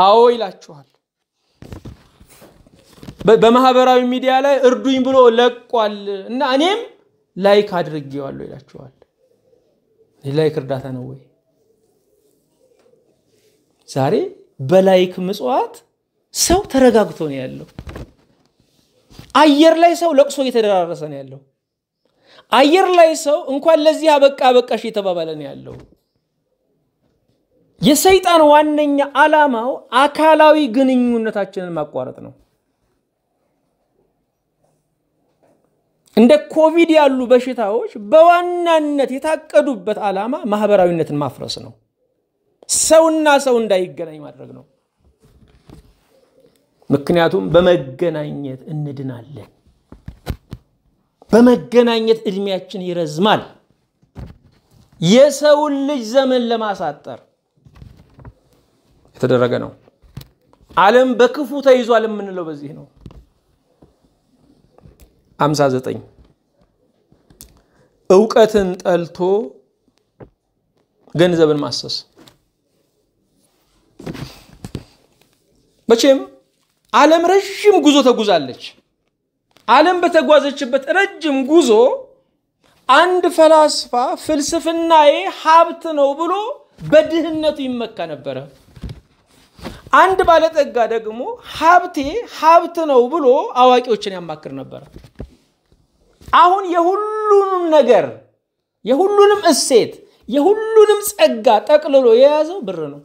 አዎ ይላችኋል በማህበራዊ ሚዲያ ላይ እርዱኝ ብሎ ለቋል እና እኔም ላይክ አድርጌዋለሁ ይላችኋል ላይክ እርዳታ ነው ወይ? ዛሬ በላይክ ምጽዋት ሰው ተረጋግቶ ነው ያለው። አየር ላይ ሰው ለቅሶ እየተደራረሰ ነው ያለው። አየር ላይ ሰው እንኳን ለዚህ አበቃ አበቃሽ እየተባባለ ነው ያለው። የሰይጣን ዋነኛ ዓላማው አካላዊ ግንኙነታችንን ማቋረጥ ነው። እንደ ኮቪድ ያሉ በሽታዎች በዋናነት የታቀዱበት ዓላማ ማህበራዊነትን ማፍረስ ነው። ሰውና ሰው እንዳይገናኝ ማድረግ ነው። ምክንያቱም በመገናኘት እንድናለን። በመገናኘት እድሜያችን ይረዝማል። የሰውን ልጅ ዘመን ለማሳጠር የተደረገ ነው። ዓለም በክፉ ተይዟል የምንለው በዚህ ነው። 59 እውቀትን ጠልቶ ገንዘብን ማሰስ። መቼም ዓለም ረዥም ጉዞ ተጉዛለች። ዓለም በተጓዘችበት ረጅም ጉዞ አንድ ፈላስፋ ፍልስፍናዬ ሀብት ነው ብሎ በድህነቱ ይመካ ነበረ። አንድ ባለጠጋ ደግሞ ሀብቴ ሀብት ነው ብሎ አዋቂዎችን ያማክር ነበር። አሁን የሁሉንም ነገር የሁሉንም እሴት የሁሉንም ጸጋ ጠቅልሎ የያዘው ብር ነው።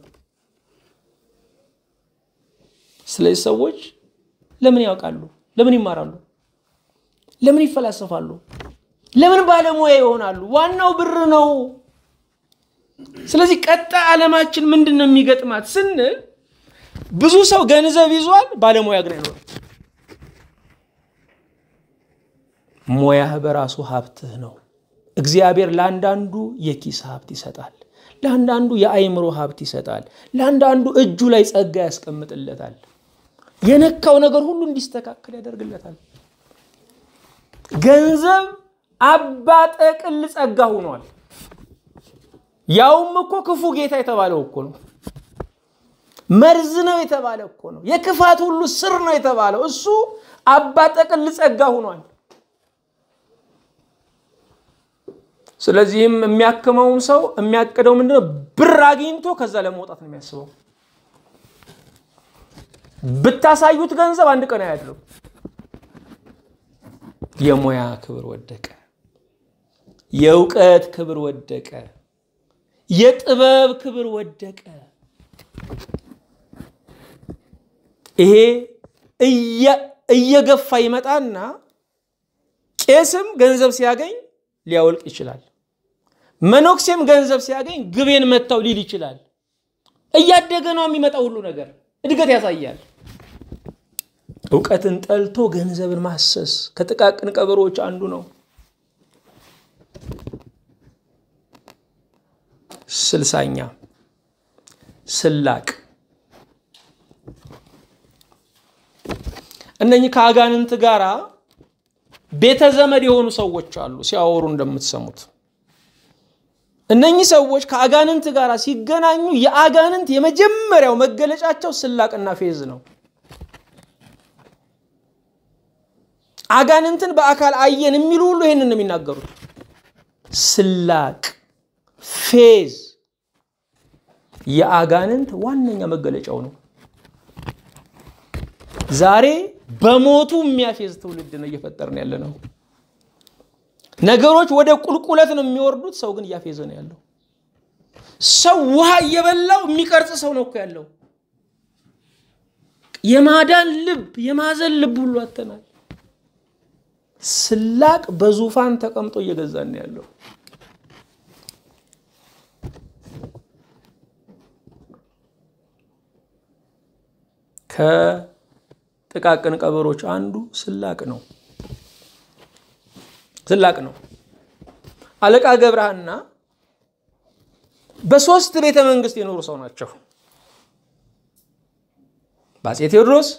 ስለዚህ ሰዎች ለምን ያውቃሉ? ለምን ይማራሉ? ለምን ይፈላሰፋሉ? ለምን ባለሙያ ይሆናሉ? ዋናው ብር ነው። ስለዚህ ቀጣ ዓለማችን ምንድን ነው የሚገጥማት ስንል ብዙ ሰው ገንዘብ ይዟል፣ ባለሙያ ግን አይኖርም። ሙያህ በራሱ ሀብትህ ነው። እግዚአብሔር ለአንዳንዱ የኪስ ሀብት ይሰጣል፣ ለአንዳንዱ የአይምሮ ሀብት ይሰጣል፣ ለአንዳንዱ እጁ ላይ ጸጋ ያስቀምጥለታል። የነካው ነገር ሁሉ እንዲስተካከል ያደርግለታል። ገንዘብ አባጠቅል ጸጋ ሆኗል። ያውም እኮ ክፉ ጌታ የተባለው እኮ ነው። መርዝ ነው የተባለ እኮ ነው። የክፋት ሁሉ ስር ነው የተባለው። እሱ አባ ጠቅል ጸጋ ሆኗል። ስለዚህም የሚያክመውም ሰው የሚያቅደው ምንድነው? ብር አግኝቶ ከዛ ለመውጣት ነው የሚያስበው። ብታሳዩት ገንዘብ አንድ ቀን አያድርም። የሙያ ክብር ወደቀ። የእውቀት ክብር ወደቀ። የጥበብ ክብር ወደቀ። ይሄ እየገፋ ይመጣና ቄስም ገንዘብ ሲያገኝ ሊያወልቅ ይችላል። መኖክሴም ገንዘብ ሲያገኝ ግቤን መታው ሊል ይችላል። እያደገ ነው የሚመጣው ሁሉ ነገር እድገት ያሳያል። እውቀትን ጠልቶ ገንዘብን ማሰስ ከጥቃቅን ቀበሮዎች አንዱ ነው። ስልሳኛ ስላቅ እነኚህ ከአጋንንት ጋር ቤተ ዘመድ የሆኑ ሰዎች አሉ ሲያወሩ እንደምትሰሙት። እነኚህ ሰዎች ከአጋንንት ጋር ሲገናኙ የአጋንንት የመጀመሪያው መገለጫቸው ስላቅና ፌዝ ነው። አጋንንትን በአካል አየን የሚሉ ሁሉ ይህንን ነው የሚናገሩት። ስላቅ፣ ፌዝ የአጋንንት ዋነኛ መገለጫው ነው። ዛሬ በሞቱ የሚያፌዝ ትውልድ ነው እየፈጠርን ያለ ነው። ነገሮች ወደ ቁልቁለት ነው የሚወርዱት፣ ሰው ግን እያፌዘ ነው ያለው። ሰው ውሃ እየበላው የሚቀርጽ ሰው ነው እኮ ያለው። የማዳን ልብ የማዘን ልብ ሁሉ አተናል። ስላቅ በዙፋን ተቀምጦ እየገዛን ያለው ከ ጥቃቅን ቀበሮች አንዱ ስላቅ ነው ስላቅ ነው። አለቃ ገብረሃና በሶስት ቤተ መንግስት የኖሩ ሰው ናቸው። በአፄ ቴዎድሮስ፣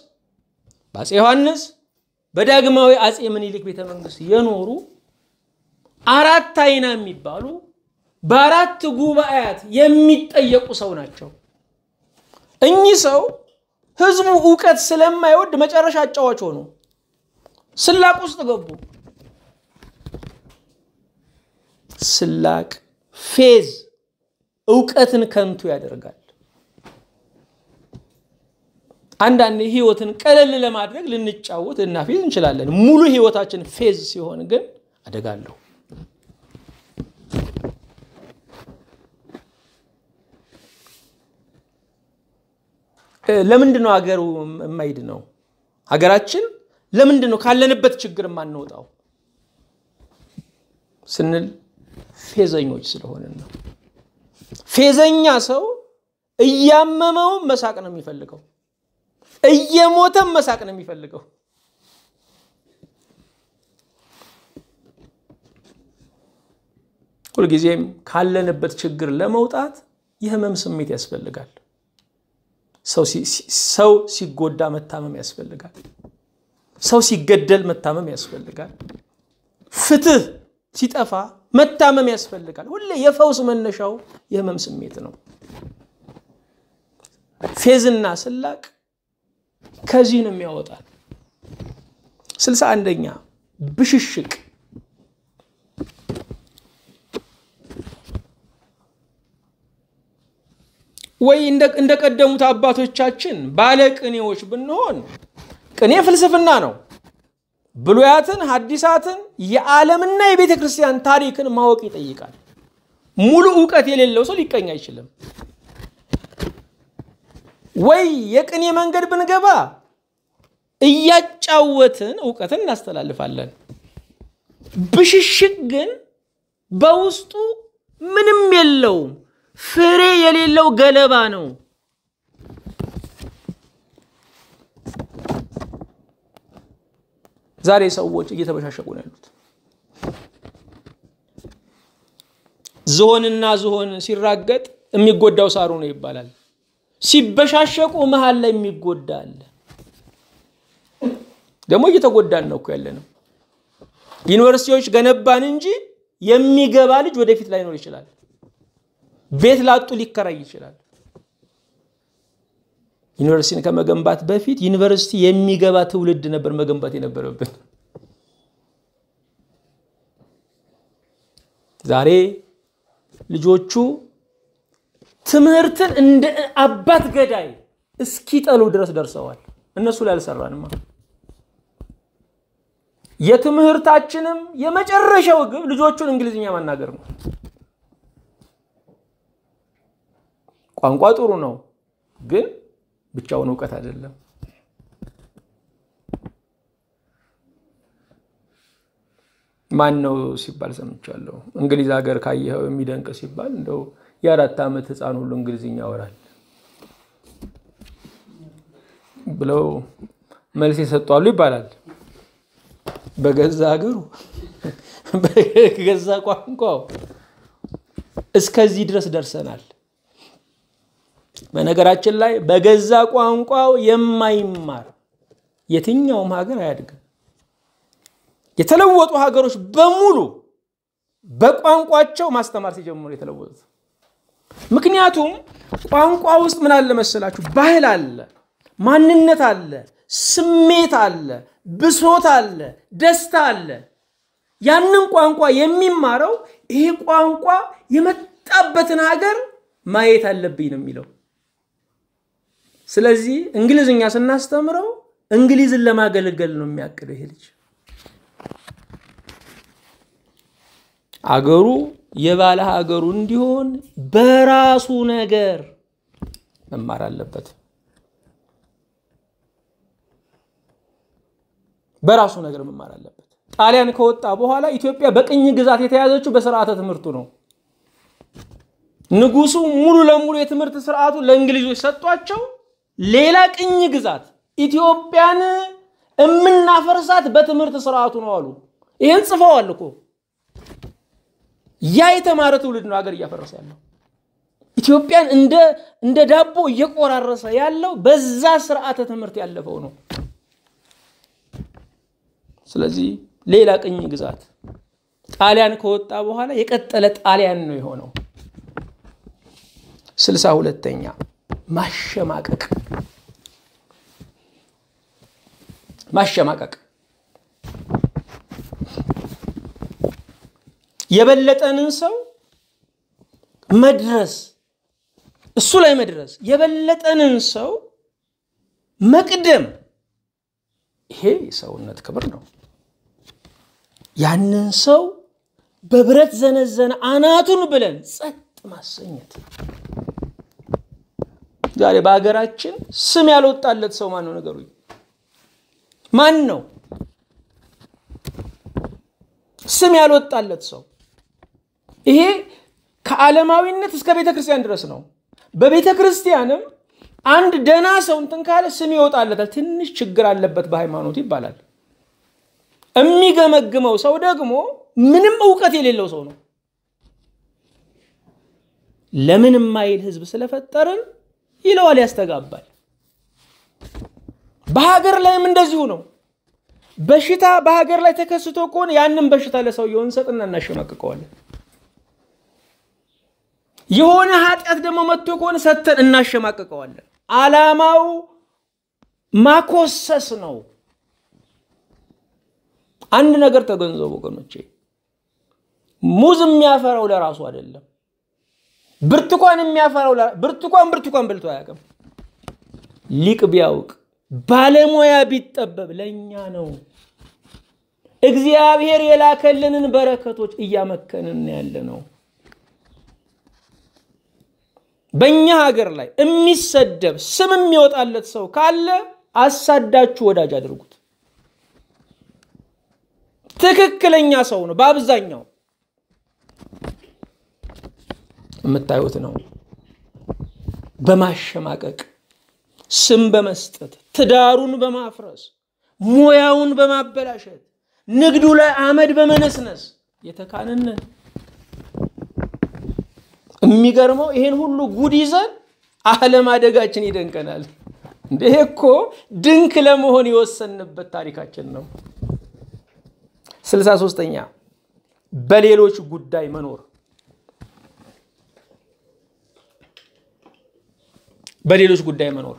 በአፄ ዮሐንስ፣ በዳግማዊ አፄ ምኒልክ ቤተ መንግስት የኖሩ አራት አይና የሚባሉ በአራት ጉባኤያት የሚጠየቁ ሰው ናቸው። እኚህ ሰው ህዝቡ እውቀት ስለማይወድ መጨረሻ አጫዋች ሆኑ፣ ስላቅ ውስጥ ገቡ። ስላቅ ፌዝ እውቀትን ከንቱ ያደርጋል። አንዳንድ ህይወትን ቀለል ለማድረግ ልንጫወት ልናፌዝ እንችላለን። ሙሉ ህይወታችን ፌዝ ሲሆን ግን አደጋለሁ። ለምንድን ነው ሀገሩ የማይድ ነው? ሀገራችን ለምንድን ነው ካለንበት ችግር የማንወጣው ስንል ፌዘኞች ስለሆነ ነው። ፌዘኛ ሰው እያመመው መሳቅ ነው የሚፈልገው፣ እየሞተም መሳቅ ነው የሚፈልገው። ሁልጊዜም ካለንበት ችግር ለመውጣት የህመም ስሜት ያስፈልጋል። ሰው ሲጎዳ መታመም ያስፈልጋል። ሰው ሲገደል መታመም ያስፈልጋል። ፍትህ ሲጠፋ መታመም ያስፈልጋል። ሁሌ የፈውስ መነሻው የህመም ስሜት ነው። ፌዝና ስላቅ ከዚህ ነው የሚያወጣል። ስልሳ አንደኛ ብሽሽቅ ወይ እንደቀደሙት አባቶቻችን ባለ ቅኔዎች ብንሆን ቅኔ ፍልስፍና ነው። ብሉያትን፣ ሐዲሳትን፣ የዓለምና የቤተ ክርስቲያን ታሪክን ማወቅ ይጠይቃል። ሙሉ እውቀት የሌለው ሰው ሊቀኝ አይችልም። ወይ የቅኔ መንገድ ብንገባ እያጫወትን እውቀትን እናስተላልፋለን። ብሽሽቅ ግን በውስጡ ምንም የለውም። ፍሬ የሌለው ገለባ ነው። ዛሬ ሰዎች እየተበሻሸቁ ነው ያሉት። ዝሆንና ዝሆን ሲራገጥ የሚጎዳው ሳሩ ነው ይባላል። ሲበሻሸቁ መሀል ላይ የሚጎዳ አለ። ደግሞ እየተጎዳን ነው እኮ ያለ ነው። ዩኒቨርሲቲዎች ገነባን እንጂ የሚገባ ልጅ ወደፊት ላይኖር ይችላል። ቤት ላጡ ሊከራይ ይችላል። ዩኒቨርሲቲን ከመገንባት በፊት ዩኒቨርሲቲ የሚገባ ትውልድ ነበር መገንባት የነበረብን። ዛሬ ልጆቹ ትምህርትን እንደ አባት ገዳይ እስኪጠሉ ድረስ ደርሰዋል። እነሱ ላይ አልሰራንማ። የትምህርታችንም የመጨረሻው ግብ ልጆቹን እንግሊዝኛ ማናገር ነው። ቋንቋ ጥሩ ነው፣ ግን ብቻውን እውቀት አይደለም። ማን ነው ሲባል ሰምቻለሁ። እንግሊዝ ሀገር ካየኸው የሚደንቅ ሲባል እንደው የአራት ዓመት ህፃን ሁሉ እንግሊዝኛ ያወራል ብለው መልስ የሰጧሉ ይባላል። በገዛ ሀገሩ በገዛ ቋንቋው እስከዚህ ድረስ ደርሰናል። በነገራችን ላይ በገዛ ቋንቋው የማይማር የትኛውም ሀገር አያድግም። የተለወጡ ሀገሮች በሙሉ በቋንቋቸው ማስተማር ሲጀምሩ የተለወጡት። ምክንያቱም ቋንቋ ውስጥ ምን አለ መሰላችሁ? ባህል አለ፣ ማንነት አለ፣ ስሜት አለ፣ ብሶት አለ፣ ደስታ አለ። ያንን ቋንቋ የሚማረው ይሄ ቋንቋ የመጣበትን ሀገር ማየት አለብኝ ነው የሚለው። ስለዚህ እንግሊዝኛ ስናስተምረው እንግሊዝን ለማገልገል ነው የሚያቅደው ይሄ ልጅ። አገሩ የባለ ሀገሩ እንዲሆን በራሱ ነገር መማር አለበት። በራሱ ነገር መማር አለበት። ጣሊያን ከወጣ በኋላ ኢትዮጵያ በቅኝ ግዛት የተያዘችው በስርዓተ ትምህርቱ ነው። ንጉሱ ሙሉ ለሙሉ የትምህርት ስርዓቱ ለእንግሊዞች ሰጧቸው። ሌላ ቅኝ ግዛት ኢትዮጵያን እምናፈርሳት በትምህርት ስርዓቱ ነው አሉ። ይህን ጽፈዋል እኮ። ያ የተማረ ትውልድ ነው ሀገር እያፈረሰ ያለው። ኢትዮጵያን እንደ ዳቦ እየቆራረሰ ያለው በዛ ስርዓተ ትምህርት ያለፈው ነው። ስለዚህ ሌላ ቅኝ ግዛት ጣሊያን ከወጣ በኋላ የቀጠለ ጣሊያን ነው የሆነው። ስልሳ ሁለተኛ ማሸማቀቅ ማሸማቀቅ የበለጠንን ሰው መድረስ እሱ ላይ መድረስ የበለጠንን ሰው መቅደም ይሄ የሰውነት ክብር ነው። ያንን ሰው በብረት ዘነዘነ አናቱን ብለን ጸጥ ማሰኘት ዛሬ በሀገራችን ስም ያልወጣለት ሰው ማን ነው? ነገሩ ማን ነው? ስም ያልወጣለት ሰው ይሄ ከዓለማዊነት እስከ ቤተ ክርስቲያን ድረስ ነው። በቤተ ክርስቲያንም አንድ ደና ሰው እንትን ካለ ስም ይወጣለታል። ትንሽ ችግር አለበት በሃይማኖት ይባላል። የሚገመግመው ሰው ደግሞ ምንም እውቀት የሌለው ሰው ነው። ለምን ማይል ህዝብ ስለፈጠርን ይለዋል፣ ያስተጋባል። በሀገር ላይም እንደዚሁ ነው። በሽታ በሀገር ላይ ተከስቶ ከሆነ ያንን በሽታ ለሰውየው እንሰጥና እናሸመቅቀዋለን። የሆነ ኃጢአት ደግሞ መጥቶ ከሆነ ሰጥተን እናሸማቅቀዋለን። አላማው ማኮሰስ ነው። አንድ ነገር ተገንዘቡ ወገኖቼ፣ ሙዝ የሚያፈራው ለራሱ አይደለም። ብርቱካን የሚያፈራው ብርቱካን ብርቱካን በልቶ አያውቅም። ሊቅ ቢያውቅ ባለሙያ ቢጠበብ ለእኛ ነው። እግዚአብሔር የላከልንን በረከቶች እያመከንን ያለ ነው። በእኛ ሀገር ላይ የሚሰደብ ስም የሚወጣለት ሰው ካለ አሳዳችሁ ወዳጅ አድርጉት። ትክክለኛ ሰው ነው በአብዛኛው የምታዩት ነው። በማሸማቀቅ ስም በመስጠት ትዳሩን በማፍረስ ሙያውን በማበላሸት ንግዱ ላይ አመድ በመነስነስ የተካንንን የሚገርመው ይሄን ሁሉ ጉድ ይዘን አለማደጋችን ይደንቀናል። እንደ እኮ ድንክ ለመሆን የወሰንበት ታሪካችን ነው። ስልሳ ሶስተኛ በሌሎች ጉዳይ መኖር በሌሎች ጉዳይ መኖር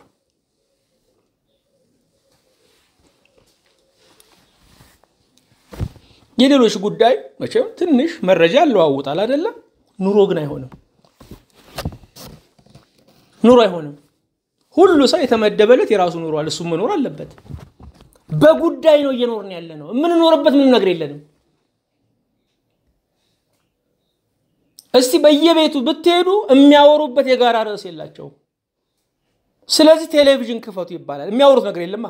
የሌሎች ጉዳይ መቼም ትንሽ መረጃ ያለዋውጣል አይደለም። ኑሮ ግን አይሆንም፣ ኑሮ አይሆንም። ሁሉ ሰው የተመደበለት የራሱ ኑሯል፣ እሱም መኖር አለበት። በጉዳይ ነው እየኖርን ያለ ነው። የምንኖርበት ምንም ነገር የለንም። እስቲ በየቤቱ ብትሄዱ የሚያወሩበት የጋራ ርዕስ የላቸውም። ስለዚህ ቴሌቪዥን ክፈቱ ይባላል። የሚያወሩት ነገር የለማ።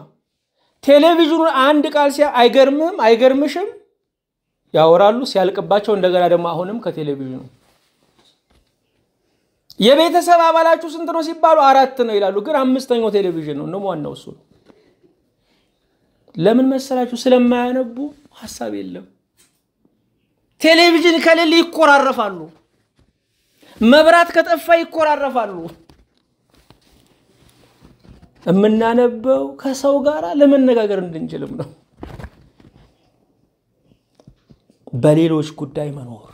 ቴሌቪዥኑን አንድ ቃል ሲያ አይገርምም፣ አይገርምሽም ያወራሉ። ሲያልቅባቸው እንደገና ደግሞ አሁንም ከቴሌቪዥኑ የቤተሰብ አባላችሁ ስንት ነው ሲባሉ አራት ነው ይላሉ። ግን አምስተኛው ቴሌቪዥን ነው። እንደውም ዋናው እሱ ነው። ለምን መሰላችሁ? ስለማያነቡ ሀሳብ የለም። ቴሌቪዥን ከሌለ ይኮራረፋሉ። መብራት ከጠፋ ይኮራረፋሉ። የምናነበው ከሰው ጋር ለመነጋገር እንድንችልም ነው። በሌሎች ጉዳይ መኖር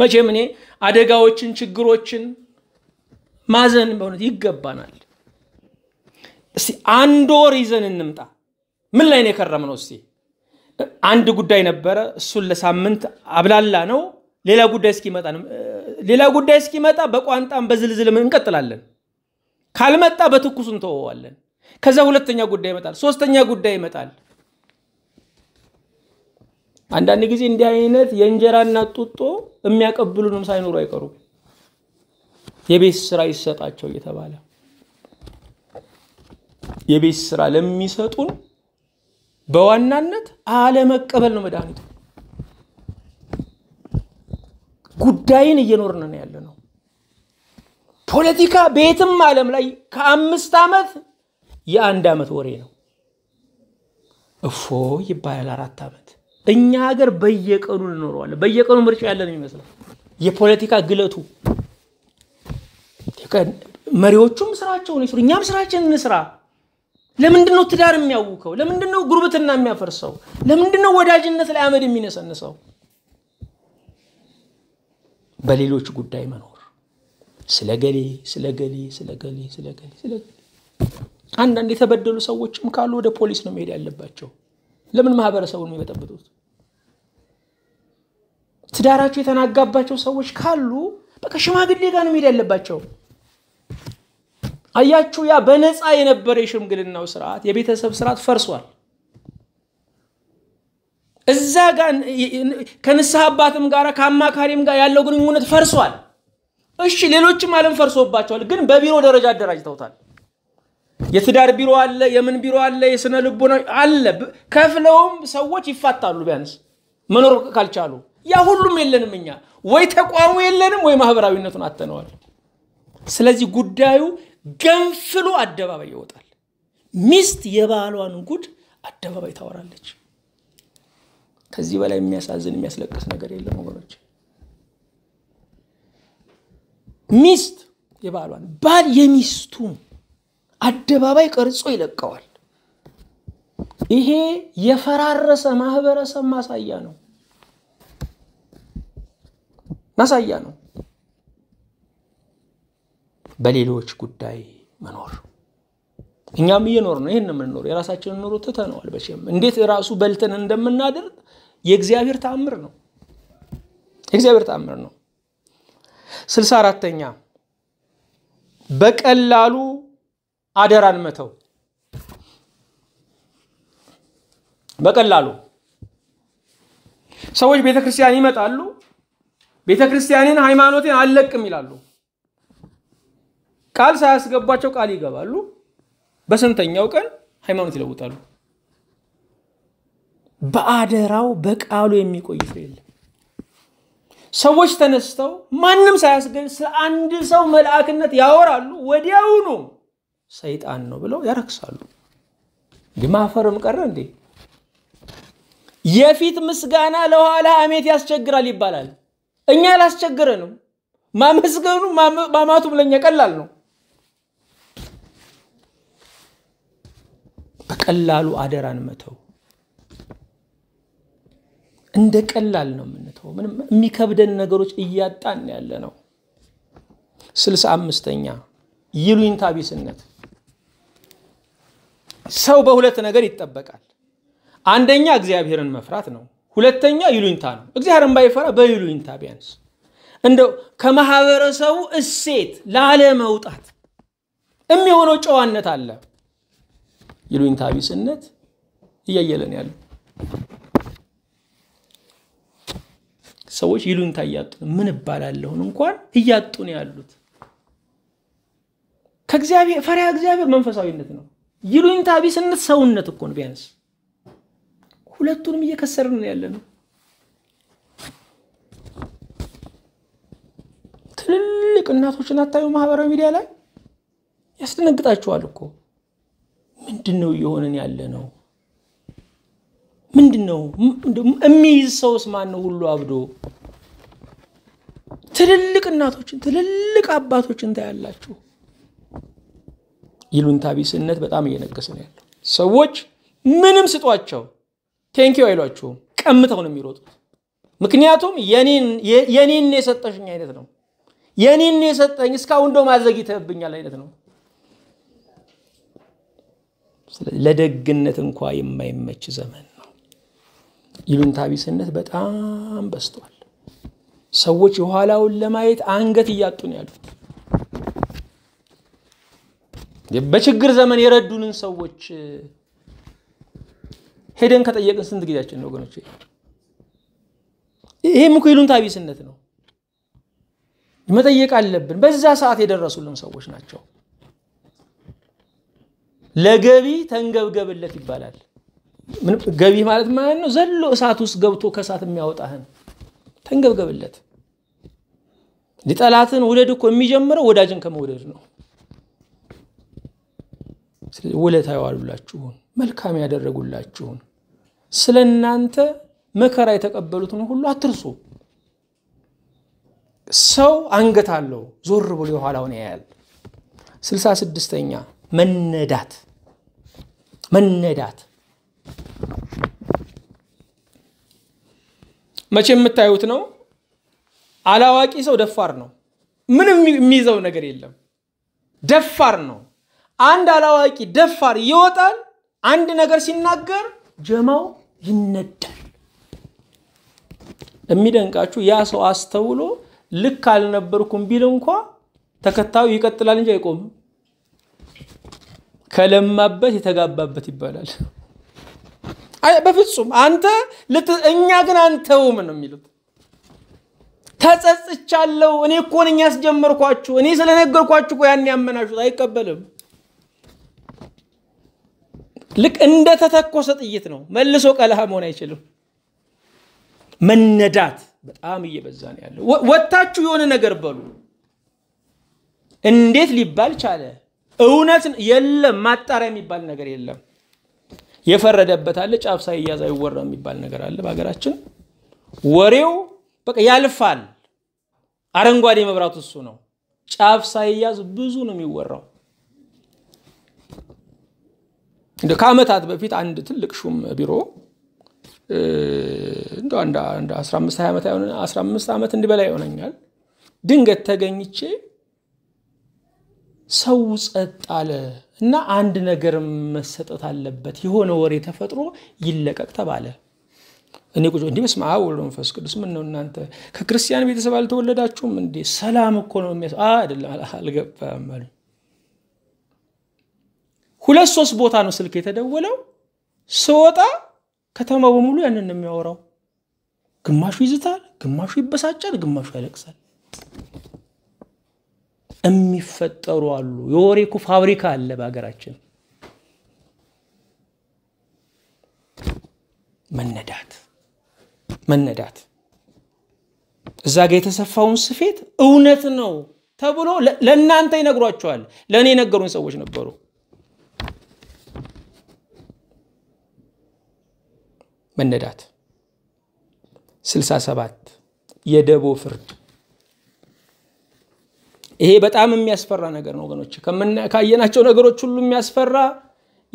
መቼም እኔ አደጋዎችን፣ ችግሮችን ማዘን በእውነት ይገባናል። እስቲ አንድ ወር ይዘን እንምጣ። ምን ላይ ነው የከረምነው? እስቲ አንድ ጉዳይ ነበረ፣ እሱን ለሳምንት አብላላ ነው። ሌላ ጉዳይ እስኪመጣ ሌላ ጉዳይ እስኪመጣ በቋንጣም በዝልዝልም እንቀጥላለን። ካልመጣ በትኩስ እንተወዋለን። ከዛ ሁለተኛ ጉዳይ ይመጣል፣ ሶስተኛ ጉዳይ ይመጣል። አንዳንድ ጊዜ እንዲህ አይነት የእንጀራና ጡጦ የሚያቀብሉንም ሳይኖሩ አይቀሩም። የቤት ስራ ይሰጣቸው እየተባለ የቤት ስራ ለሚሰጡን በዋናነት አለመቀበል ነው መድኃኒቱ። ጉዳይን እየኖርን ነው ያለ ነው። ፖለቲካ በየትም ዓለም ላይ ከአምስት ዓመት የአንድ ዓመት ወሬ ነው። እፎ ይባላል አራት ዓመት። እኛ ሀገር በየቀኑ እንኖረዋለን። በየቀኑ ምርጫ ያለን ይመስላል። የፖለቲካ ግለቱ መሪዎቹም ስራቸውን ይስሩ፣ እኛም ስራችን እንስራ። ለምንድን ነው ትዳር የሚያውከው? ለምንድን ነው ጉርብትና የሚያፈርሰው? ለምንድን ነው ወዳጅነት ላይ አመድ የሚነሰንሰው? በሌሎች ጉዳይ መኖር ስለ ገሌ ስለ ገሌ ስለ ገሌ ስለ ገሌ ስለ ገሌ አንዳንድ የተበደሉ ሰዎችም ካሉ ወደ ፖሊስ ነው መሄድ ያለባቸው። ለምን ማህበረሰቡን የሚበጠብጡት? ትዳራቸው የተናጋባቸው ሰዎች ካሉ በቃ ሽማግሌ ጋር ነው መሄድ ያለባቸው። አያችሁ፣ ያ በነፃ የነበረ የሽምግልናው ስርዓት የቤተሰብ ስርዓት ፈርሷል። እዛ ጋር ከንስሐ አባትም ጋር ከአማካሪም ጋር ያለው ግንኙነት ፈርሷል። እሺ ሌሎችም ዓለም ፈርሶባቸዋል፣ ግን በቢሮ ደረጃ አደራጅተውታል። የትዳር ቢሮ አለ፣ የምን ቢሮ አለ፣ የስነ ልቦና አለ። ከፍለውም ሰዎች ይፋታሉ ቢያንስ መኖር ካልቻሉ። ያ ሁሉም የለንም እኛ። ወይ ተቋሙ የለንም ወይ ማህበራዊነቱን አተነዋል። ስለዚህ ጉዳዩ ገንፍሎ አደባባይ ይወጣል። ሚስት የባሏን ጉድ አደባባይ ታወራለች። ከዚህ በላይ የሚያሳዝን የሚያስለቅስ ነገር የለም ወገኖች። ሚስት የባሏን ባል የሚስቱን አደባባይ ቀርጾ ይለቀዋል። ይሄ የፈራረሰ ማህበረሰብ ማሳያ ነው ማሳያ ነው። በሌሎች ጉዳይ መኖር እኛም እየኖር ነው። ይህን የምንኖር የራሳችንን ኑሮ ትተነዋል። በሽም እንዴት ራሱ በልተን እንደምናድር የእግዚአብሔር ተአምር ነው። የእግዚአብሔር ተአምር ነው። ስልሳ አራተኛ በቀላሉ አደራን መተው። በቀላሉ ሰዎች ቤተ ክርስቲያን ይመጣሉ። ቤተ ክርስቲያንን ሃይማኖቴን አልለቅም ይላሉ። ቃል ሳያስገባቸው ቃል ይገባሉ። በስንተኛው ቀን ሃይማኖት ይለውጣሉ። በአደራው በቃሉ የሚቆይ ሰው የለም። ሰዎች ተነስተው ማንም ሳያስገኝ ስለ አንድ ሰው መልአክነት ያወራሉ። ወዲያውኑ ሰይጣን ነው ብለው ያረክሳሉ። እንዲህ ማፈርም ቀረ እንዴ? የፊት ምስጋና ለኋላ አሜት ያስቸግራል ይባላል። እኛ አላስቸግረንም። ማመስገኑ ማማቱም ለኛ ቀላል ነው። በቀላሉ አደራን መተው እንደ ቀላል ነው የምንተው። ምንም የሚከብደን ነገሮች እያጣን ያለ ነው። ስልሳ አምስተኛ ይሉኝታ ቢስነት። ሰው በሁለት ነገር ይጠበቃል። አንደኛ እግዚአብሔርን መፍራት ነው። ሁለተኛ ይሉኝታ ነው። እግዚአብሔርን ባይፈራ በይሉኝታ ቢያንስ እንደው ከማህበረሰቡ እሴት ላለመውጣት የሚሆነው ጨዋነት አለ። ይሉኝታ ቢስነት እያየለን ያለው ሰዎች ይሉኝታ እያጡ ነው። ምን እባላለሁን እንኳን እያጡ ነው ያሉት። ከእግዚአብሔር ፈሪሃ እግዚአብሔር መንፈሳዊነት ነው። ይሉኝታ ቢስነት ሰውነት እኮ ነው። ቢያንስ ሁለቱንም እየከሰርን ያለ ነው። ትልልቅ እናቶችን አታዩ ማህበራዊ ሚዲያ ላይ ያስደነግጣችኋል እኮ ምንድን ነው እየሆንን ያለ ነው? ምንድን ነው የሚይዝ ሰውስ ማን ነው? ሁሉ አብዶ ትልልቅ እናቶችን ትልልቅ አባቶችን ታያላችሁ። ይሉኝታ ቢስነት በጣም እየነገሰ ነው ያለው። ሰዎች ምንም ስጧቸው ቴንኪው አይሏችሁም። ቀምተው ነው የሚሮጡት። ምክንያቱም የኔን የሰጠሽኝ አይነት ነው። የኔን የሰጠኝ እስካሁን እንደውም ይተብኛል አይነት ነው። ለደግነት እንኳ የማይመች ዘመን ይሉንታ ቢስነት በጣም በስቷል። ሰዎች የኋላውን ለማየት አንገት እያጡን ያሉት። በችግር ዘመን የረዱንን ሰዎች ሄደን ከጠየቅን ስንት ጊዜያችን ነው ወገኖች? ይሄም እኮ ይሉኝታ ቢስነት ነው። መጠየቅ አለብን። በዛ ሰዓት የደረሱልን ሰዎች ናቸው። ለገቢ ተንገብገብለት ይባላል። ገቢ ማለት ማለት ነው ዘሎ እሳት ውስጥ ገብቶ ከእሳት የሚያወጣህን ተንገብገብለት። ሊጠላትን ውደድ እኮ የሚጀምረው ወዳጅን ከመውደድ ነው። ውለታ የዋሉላችሁን መልካም ያደረጉላችሁን ስለ እናንተ መከራ የተቀበሉትን ሁሉ አትርሱ። ሰው አንገት አለው፣ ዞር ብሎ የኋላውን ያያል። ስልሳ ስድስተኛ መነዳት መነዳት መቼ የምታዩት ነው። አላዋቂ ሰው ደፋር ነው። ምንም የሚይዘው ነገር የለም። ደፋር ነው። አንድ አላዋቂ ደፋር ይወጣል። አንድ ነገር ሲናገር ጀማው ይነዳል። የሚደንቃችሁ ያ ሰው አስተውሎ ልክ አልነበርኩም ቢል እንኳ ተከታዩ ይቀጥላል እንጂ አይቆምም። ከለማበት የተጋባበት ይባላል። በፍጹም አንተ እኛ ግን አንተውም ነው የሚሉት። ተጸጽቻለሁ። እኔ እኮ ነኝ ያስጀመርኳችሁ። እኔ ስለነገርኳችሁ እኮ ያን ያመናችሁት። አይቀበልም። ልክ እንደ ተተኮሰ ጥይት ነው። መልሶ ቀለሃ መሆን አይችልም። መነዳት በጣም እየበዛ ነው ያለው። ወጥታችሁ የሆነ ነገር በሉ። እንዴት ሊባል ቻለ? እውነት የለም። ማጣሪያ የሚባል ነገር የለም። የፈረደበት አለ። ጫፍ ሳይያዝ አይወራም የሚባል ነገር አለ በሀገራችን። ወሬው በቃ ያልፋል። አረንጓዴ መብራት እሱ ነው። ጫፍ ሳይያዝ ብዙ ነው የሚወራው። ከአመታት በፊት አንድ ትልቅ ሹም ቢሮ እንደ አንድ 15 20 ዓመት እንዲበላ ይሆነኛል ድንገት ተገኝቼ ሰው ጸጥ አለ እና አንድ ነገር መሰጠት አለበት። የሆነ ወሬ ተፈጥሮ ይለቀቅ ተባለ። እኔ ቁጭ እንዲህ በስመ አብ ወወልድ ወመንፈስ ቅዱስ። ምን ነው እናንተ ከክርስቲያን ቤተሰብ አልተወለዳችሁም እንዴ? ሰላም እኮ ነው የሚያስ አይደለም፣ አልገባም አሉ። ሁለት ሶስት ቦታ ነው ስልክ የተደወለው። ስወጣ ከተማው በሙሉ ያንን ነው የሚያወራው። ግማሹ ይዝታል፣ ግማሹ ይበሳጫል፣ ግማሹ ያለቅሳል። የሚፈጠሩ አሉ። የወሬኩ ፋብሪካ አለ በሀገራችን። መነዳት መነዳት እዛ ጋ የተሰፋውን ስፌት እውነት ነው ተብሎ ለእናንተ ይነግሯቸዋል። ለእኔ የነገሩኝ ሰዎች ነበሩ። መነዳት 67 የደቦ ፍርድ ይሄ በጣም የሚያስፈራ ነገር ነው ወገኖች። ካየናቸው ነገሮች ሁሉ የሚያስፈራ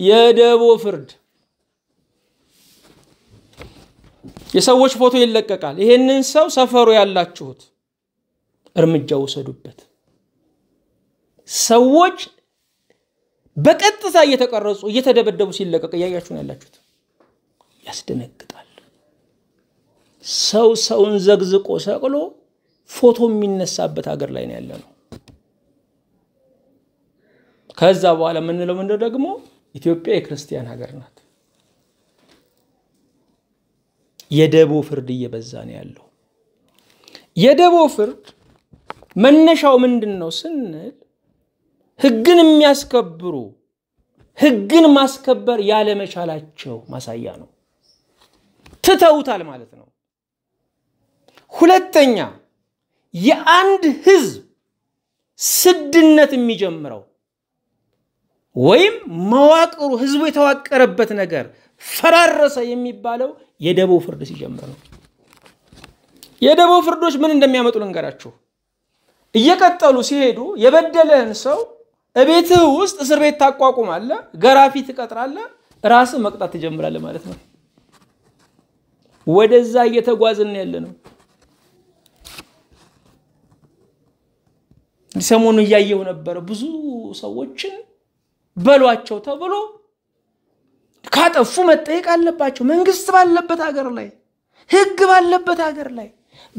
የደቦ ፍርድ የሰዎች ፎቶ ይለቀቃል። ይሄንን ሰው ሰፈሩ ያላችሁት እርምጃ ውሰዱበት። ሰዎች በቀጥታ እየተቀረጹ እየተደበደቡ ሲለቀቅ እያያችሁ ነው ያላችሁት። ያስደነግጣል። ሰው ሰውን ዘግዝቆ ሰቅሎ ፎቶ የሚነሳበት ሀገር ላይ ነው ያለ ነው። ከዛ በኋላ የምንለው ምንድነው ደግሞ ኢትዮጵያ የክርስቲያን ሀገር ናት። የደቦ ፍርድ እየበዛ ነው ያለው። የደቦ ፍርድ መነሻው ምንድን ነው ስንል ህግን የሚያስከብሩ ህግን ማስከበር ያለመቻላቸው ማሳያ ነው። ትተውታል ማለት ነው። ሁለተኛ የአንድ ህዝብ ስድነት የሚጀምረው ወይም መዋቅሩ ህዝቡ የተዋቀረበት ነገር ፈራረሰ የሚባለው የደቦ ፍርድ ሲጀምር ነው። የደቦ ፍርዶች ምን እንደሚያመጡ ልንገራችሁ። እየቀጠሉ ሲሄዱ የበደለህን ሰው እቤትህ ውስጥ እስር ቤት ታቋቁማለህ፣ ገራፊ ትቀጥራለህ፣ ራስህ መቅጣት ትጀምራለህ ማለት ነው። ወደዛ እየተጓዝን ያለ ነው። ሰሞኑ እያየው ነበረ ብዙ ሰዎችን በሏቸው ተብሎ ካጠፉ መጠየቅ አለባቸው። መንግስት ባለበት ሀገር ላይ ህግ ባለበት ሀገር ላይ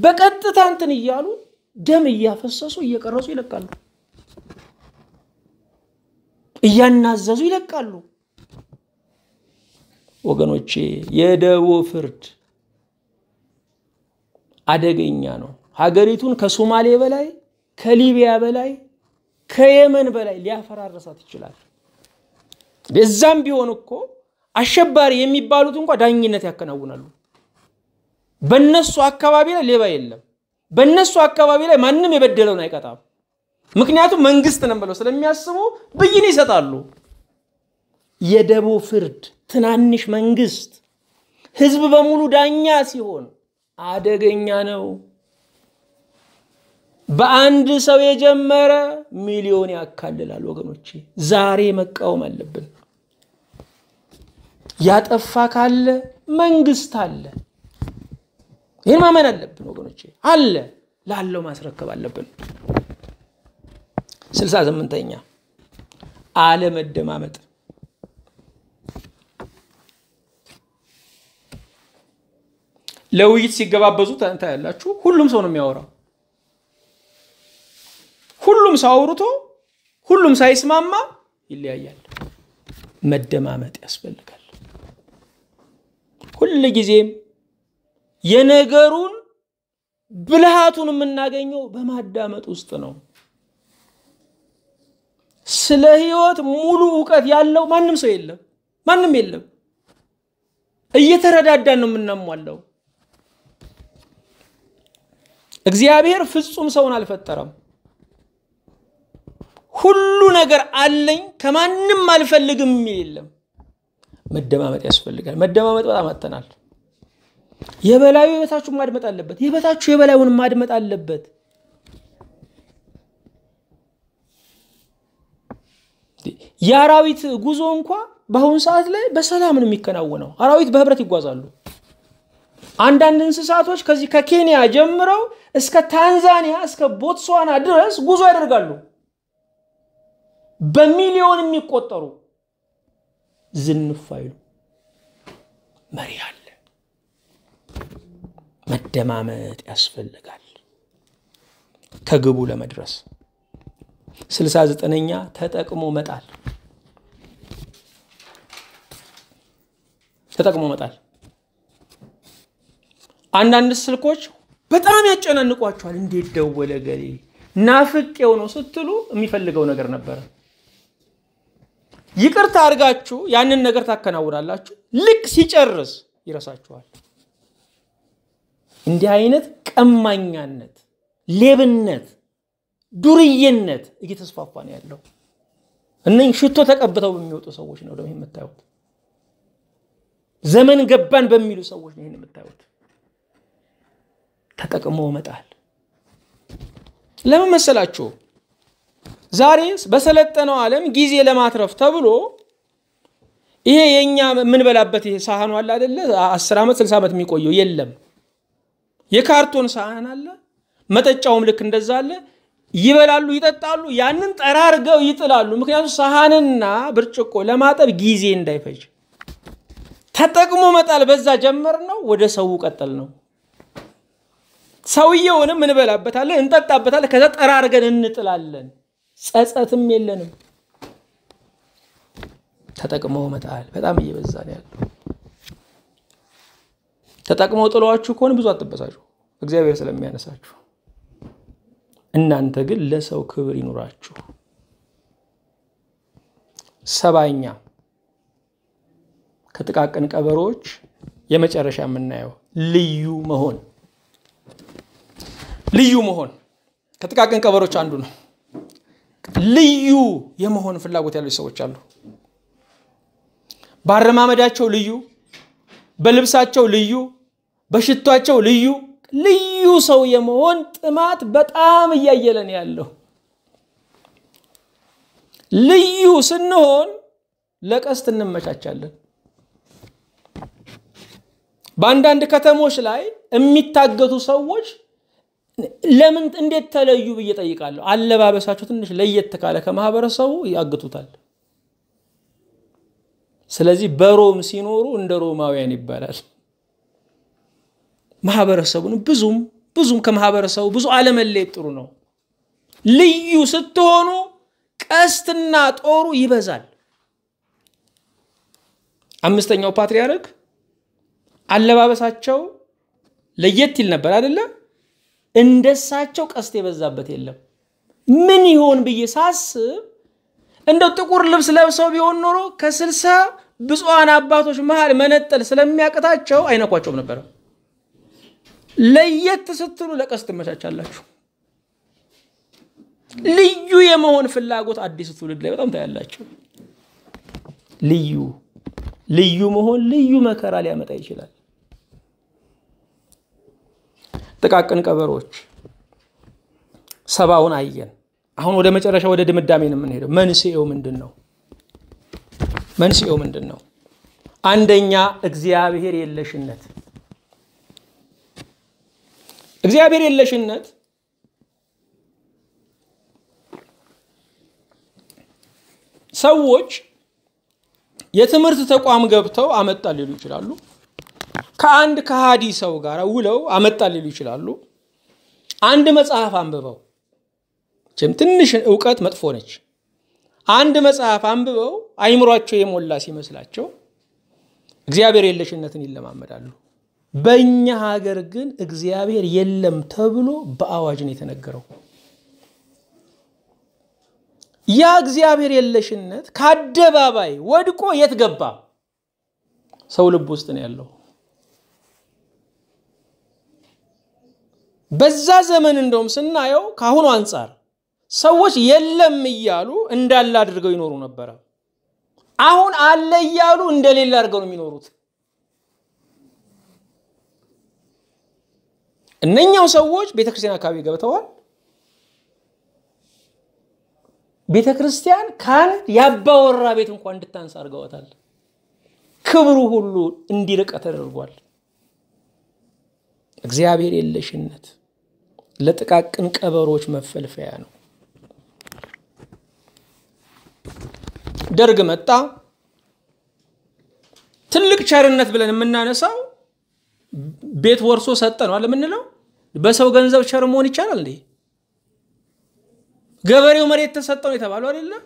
በቀጥታ እንትን እያሉ ደም እያፈሰሱ እየቀረሱ ይለቃሉ፣ እያናዘዙ ይለቃሉ። ወገኖቼ የደቦ ፍርድ አደገኛ ነው። ሀገሪቱን ከሶማሌ በላይ ከሊቢያ በላይ ከየመን በላይ ሊያፈራረሳት ይችላል። በዛም ቢሆን እኮ አሸባሪ የሚባሉት እንኳ ዳኝነት ያከናውናሉ። በነሱ አካባቢ ላይ ሌባ የለም። በነሱ አካባቢ ላይ ማንም የበደለውን አይቀጣም። ምክንያቱም መንግስት ነን ብለው ስለሚያስቡ ብይን ይሰጣሉ። የደቦ ፍርድ ትናንሽ መንግስት ህዝብ በሙሉ ዳኛ ሲሆን አደገኛ ነው። በአንድ ሰው የጀመረ ሚሊዮን ያካልላል። ወገኖቼ ዛሬ መቃወም አለብን። ያጠፋ ካለ መንግስት አለ። ይህን ማመን አለብን ወገኖች፣ አለ ላለው ማስረከብ አለብን። ስልሳ ስምንተኛ አለመደማመጥ። ለውይይት ሲገባበዙ ታያላችሁ። ሁሉም ሰው ነው የሚያወራው። ሁሉም ሰው አውርቶ ሁሉም ሳይስማማ ይለያያል። መደማመጥ ያስፈልጋል። ሁል ጊዜም የነገሩን ብልሃቱን የምናገኘው በማዳመጥ ውስጥ ነው። ስለ ህይወት ሙሉ እውቀት ያለው ማንም ሰው የለም፣ ማንም የለም። እየተረዳዳን ነው የምናሟለው። እግዚአብሔር ፍጹም ሰውን አልፈጠረም። ሁሉ ነገር አለኝ ከማንም አልፈልግም የሚል የለም። መደማመጥ ያስፈልጋል። መደማመጥ በጣም አጥተናል። የበላዩ የበታችሁን ማድመጥ አለበት። የበታችሁ የበላዩን ማድመጥ አለበት። የአራዊት ጉዞ እንኳ በአሁኑ ሰዓት ላይ በሰላም ነው የሚከናወነው። አራዊት በህብረት ይጓዛሉ። አንዳንድ እንስሳቶች ከዚህ ከኬንያ ጀምረው እስከ ታንዛኒያ እስከ ቦትስዋና ድረስ ጉዞ ያደርጋሉ በሚሊዮን የሚቆጠሩ ዝንፍ አይሉ መሪ አለ። መደማመጥ ያስፈልጋል ከግቡ ለመድረስ። ስልሳ ዘጠነኛ ተጠቅሞ መጣል ተጠቅሞ መጣል። አንዳንድ ስልኮች በጣም ያጨናንቋቸዋል። እንዴት ደወለ ገሌ ናፍቄው ነው ስትሉ የሚፈልገው ነገር ነበረ። ይቅርታ አድርጋችሁ ያንን ነገር ታከናውናላችሁ። ልክ ሲጨርስ ይረሳችኋል። እንዲህ አይነት ቀማኛነት፣ ሌብነት፣ ዱርዬነት እየተስፋፋ ነው ያለው። እነኝ ሽቶ ተቀብተው በሚወጡ ሰዎች ነው ደግሞ የምታዩት። ዘመን ገባን በሚሉ ሰዎች ነው ይህን የምታዩት። ተጠቅሞ መጣል ለምን መሰላችሁ? ዛሬ በሰለጠነው ዓለም ጊዜ ለማትረፍ ተብሎ ይሄ የእኛ የምንበላበት ሳህኑ አለ አደለ? አስር ዓመት ስልሳ ዓመት የሚቆየው የለም። የካርቶን ሳህን አለ፣ መጠጫውም ልክ እንደዛ አለ። ይበላሉ፣ ይጠጣሉ፣ ያንን ጠራርገው ይጥላሉ። ምክንያቱም ሳህንና ብርጭቆ ለማጠብ ጊዜ እንዳይፈጅ ተጠቅሞ መጣል በዛ ጀመር ነው፣ ወደ ሰው ቀጠል ነው። ሰውየውንም እንበላበታለን፣ እንጠጣበታለን፣ ከዛ ጠራርገን እንጥላለን። ጸጸትም የለንም። ተጠቅሞ መጣል በጣም እየበዛ ነው ያለው። ተጠቅመው ጥሏችሁ ከሆነ ብዙ አትበሳችሁ፣ እግዚአብሔር ስለሚያነሳችሁ። እናንተ ግን ለሰው ክብር ይኑራችሁ። ሰባኛ ከጥቃቅን ቀበሮች የመጨረሻ የምናየው ልዩ መሆን ልዩ መሆን ከጥቃቅን ቀበሮች አንዱ ነው። ልዩ የመሆን ፍላጎት ያላቸው ሰዎች አሉ። በአረማመዳቸው ልዩ፣ በልብሳቸው ልዩ፣ በሽቷቸው ልዩ ልዩ ሰው የመሆን ጥማት በጣም እያየለን ያለው ልዩ ስንሆን ለቀስት እንመቻቻለን። በአንዳንድ ከተሞች ላይ የሚታገቱ ሰዎች ለምን እንዴት ተለዩ ብዬ ጠይቃለሁ። አለባበሳቸው ትንሽ ለየት ካለ ከማህበረሰቡ ያግቱታል። ስለዚህ በሮም ሲኖሩ እንደ ሮማውያን ይባላል። ማህበረሰቡን ብዙም ብዙም ከማህበረሰቡ ብዙ አለመለየት ጥሩ ነው። ልዩ ስትሆኑ ቀስትና ጦሩ ይበዛል። አምስተኛው ፓትርያርክ አለባበሳቸው ለየት ይል ነበር አይደለም? እንደሳቸው ቀስት የበዛበት የለም። ምን ይሆን ብዬ ሳስብ እንደው ጥቁር ልብስ ለብሰው ቢሆን ኖሮ ከስልሳ ብፁዓን አባቶች መሃል መነጠል ስለሚያቅታቸው አይነኳቸውም ነበረ። ለየት ስትሉ ለቀስት ትመቻቻላችሁ። ልዩ የመሆን ፍላጎት አዲስ ትውልድ ላይ በጣም ታያላችሁ። ልዩ ልዩ መሆን ልዩ መከራ ሊያመጣ ይችላል። ጥቃቅን ቀበሮች ሰባውን አየን። አሁን ወደ መጨረሻ ወደ ድምዳሜ ነው የምንሄደው። መንስኤው ምንድን ነው? መንስኤው ምንድን ነው? አንደኛ እግዚአብሔር የለሽነት። እግዚአብሔር የለሽነት ሰዎች የትምህርት ተቋም ገብተው አመጣ ሊሉ ይችላሉ። ከአንድ ከሃዲ ሰው ጋር ውለው አመጣ ሊሉ ይችላሉ። አንድ መጽሐፍ አንብበው ችም ትንሽ እውቀት መጥፎ ነች። አንድ መጽሐፍ አንብበው አይምሯቸው የሞላ ሲመስላቸው እግዚአብሔር የለሽነትን ይለማመዳሉ። በእኛ ሀገር ግን እግዚአብሔር የለም ተብሎ በአዋጅ ነው የተነገረው። ያ እግዚአብሔር የለሽነት ከአደባባይ ወድቆ የት ገባ? ሰው ልብ ውስጥ ነው ያለው። በዛ ዘመን እንደውም ስናየው ከአሁኑ አንጻር ሰዎች የለም እያሉ እንዳለ አድርገው ይኖሩ ነበረ። አሁን አለ እያሉ እንደሌለ አድርገው ነው የሚኖሩት። እነኛው ሰዎች ቤተክርስቲያን አካባቢ ገብተዋል። ቤተክርስቲያን ከአንድ ያባወራ ቤት እንኳን እንድታንስ አድርገዋታል። ክብሩ ሁሉ እንዲርቅ ተደርጓል። እግዚአብሔር የለሽነት ለጥቃቅን ቀበሮች መፈልፈያ ነው። ደርግ መጣ። ትልቅ ቸርነት ብለን የምናነሳው ቤት ወርሶ ሰጠ ነው አለ የምንለው። በሰው ገንዘብ ቸር መሆን ይቻላል እንዴ? ገበሬው መሬት ነው የተባለው አይደለም።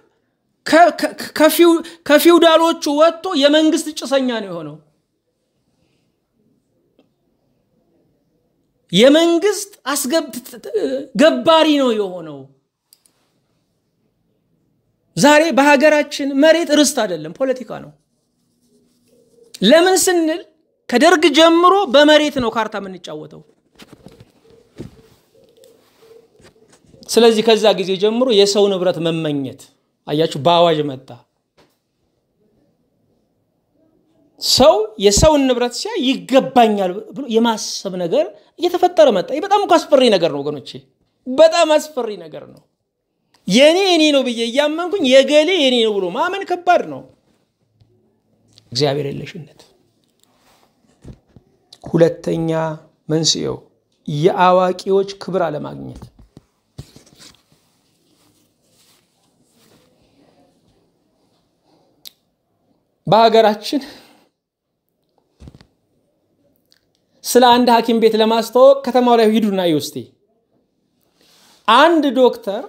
ከፊውዳሎቹ ወጥቶ የመንግስት ጭሰኛ ነው የሆነው። የመንግስት አስገባሪ ነው የሆነው። ዛሬ በሀገራችን መሬት ርስት አይደለም፣ ፖለቲካ ነው። ለምን ስንል ከደርግ ጀምሮ በመሬት ነው ካርታ የምንጫወተው። ስለዚህ ከዛ ጊዜ ጀምሮ የሰው ንብረት መመኘት አያችሁ፣ በአዋጅ መጣ። ሰው የሰውን ንብረት ሲያ ይገባኛል ብሎ የማሰብ ነገር እየተፈጠረ መጣ። በጣም እኮ አስፈሪ ነገር ነው ወገኖቼ፣ በጣም አስፈሪ ነገር ነው። የኔ የኔ ነው ብዬ እያመንኩኝ የገሌ የኔ ነው ብሎ ማመን ከባድ ነው። እግዚአብሔር የለሽነት። ሁለተኛ መንስኤው የአዋቂዎች ክብር አለማግኘት። በሀገራችን ስለ አንድ ሐኪም ቤት ለማስተዋወቅ ከተማው ላይ ሂዱና ይውስቲ አንድ ዶክተር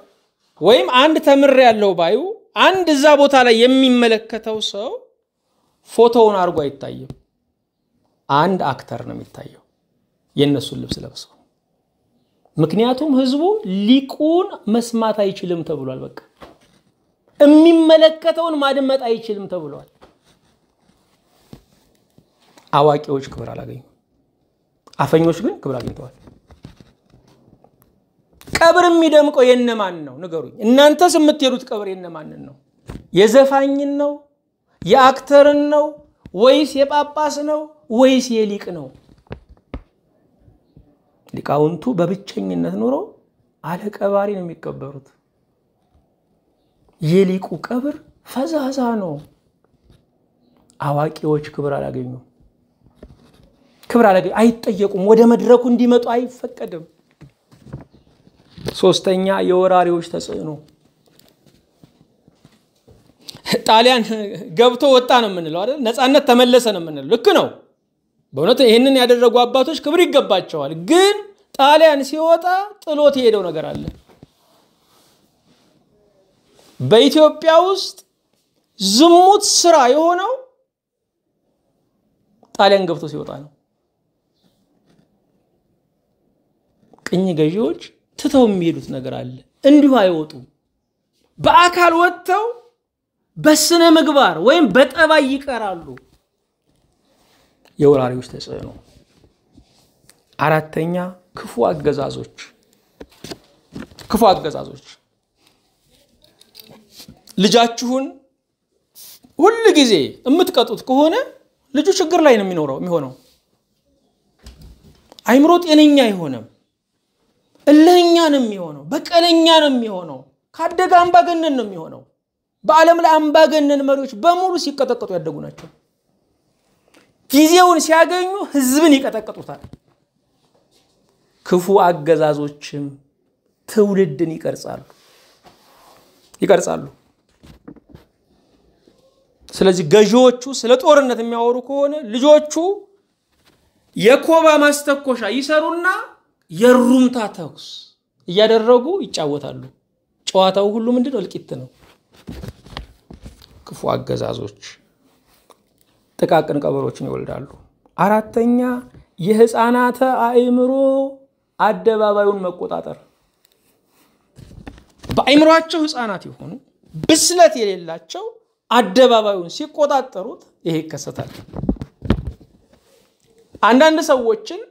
ወይም አንድ ተምር ያለው ባዩ አንድ እዛ ቦታ ላይ የሚመለከተው ሰው ፎቶውን አድርጎ አይታየም። አንድ አክተር ነው የሚታየው የእነሱን ልብስ ለብሰው። ምክንያቱም ህዝቡ ሊቁን መስማት አይችልም ተብሏል። በቃ የሚመለከተውን ማድመጥ አይችልም ተብሏል። አዋቂዎች ክብር አላገኙም። አፈኞች ግን ክብር አግኝተዋል። ቀብር የሚደምቀው የነማን ነው ንገሩኝ። እናንተስ የምትሄዱት ቀብር የነማንን ነው? የዘፋኝን ነው? የአክተርን ነው? ወይስ የጳጳስ ነው? ወይስ የሊቅ ነው? ሊቃውንቱ በብቸኝነት ኑረው አለቀባሪ ነው የሚቀበሩት። የሊቁ ቀብር ፈዛዛ ነው። አዋቂዎች ክብር አላገኙም። ክብር አለ አይጠየቁም። ወደ መድረኩ እንዲመጡ አይፈቀድም። ሶስተኛ የወራሪዎች ተጽዕኖ ጣሊያን ገብቶ ወጣ ነው የምንለው አይደል? ነፃነት ተመለሰ ነው የምንለው። ልክ ነው። በእውነት ይህንን ያደረጉ አባቶች ክብር ይገባቸዋል። ግን ጣሊያን ሲወጣ ጥሎት የሄደው ነገር አለ። በኢትዮጵያ ውስጥ ዝሙት ስራ የሆነው ጣሊያን ገብቶ ሲወጣ ነው። ቅኝ ገዢዎች ትተው የሚሄዱት ነገር አለ። እንዲሁ አይወጡም። በአካል ወጥተው በስነ ምግባር ወይም በጠባይ ይቀራሉ። የወራሪዎች ተጽዕኖ። አራተኛ ክፉ አገዛዞች ክፉ አገዛዞች ልጃችሁን ሁል ጊዜ የምትቀጡት ከሆነ ልጁ ችግር ላይ ነው የሚኖረው የሚሆነው። አይምሮ ጤነኛ አይሆንም። እልህኛ ነው የሚሆነው፣ በቀለኛ ነው የሚሆነው፣ ካደገ አምባገነን ነው የሚሆነው። በዓለም ላይ አምባገነን መሪዎች በሙሉ ሲቀጠቀጡ ያደጉ ናቸው። ጊዜውን ሲያገኙ ህዝብን ይቀጠቅጡታል። ክፉ አገዛዞችም ትውልድን ይቀርጻሉ ይቀርጻሉ። ስለዚህ ገዢዎቹ ስለ ጦርነት የሚያወሩ ከሆነ ልጆቹ የኮባ ማስተኮሻ ይሰሩና የሩምታ ተኩስ እያደረጉ ይጫወታሉ። ጨዋታው ሁሉ ምንድን ነው? እልቂት ነው። ክፉ አገዛዞች ጥቃቅን ቀበሮችን ይወልዳሉ። አራተኛ የህፃናተ አእምሮ አደባባዩን መቆጣጠር። በአእምሯቸው ህፃናት የሆኑ ብስለት የሌላቸው አደባባዩን ሲቆጣጠሩት ይሄ ይከሰታል። አንዳንድ ሰዎችን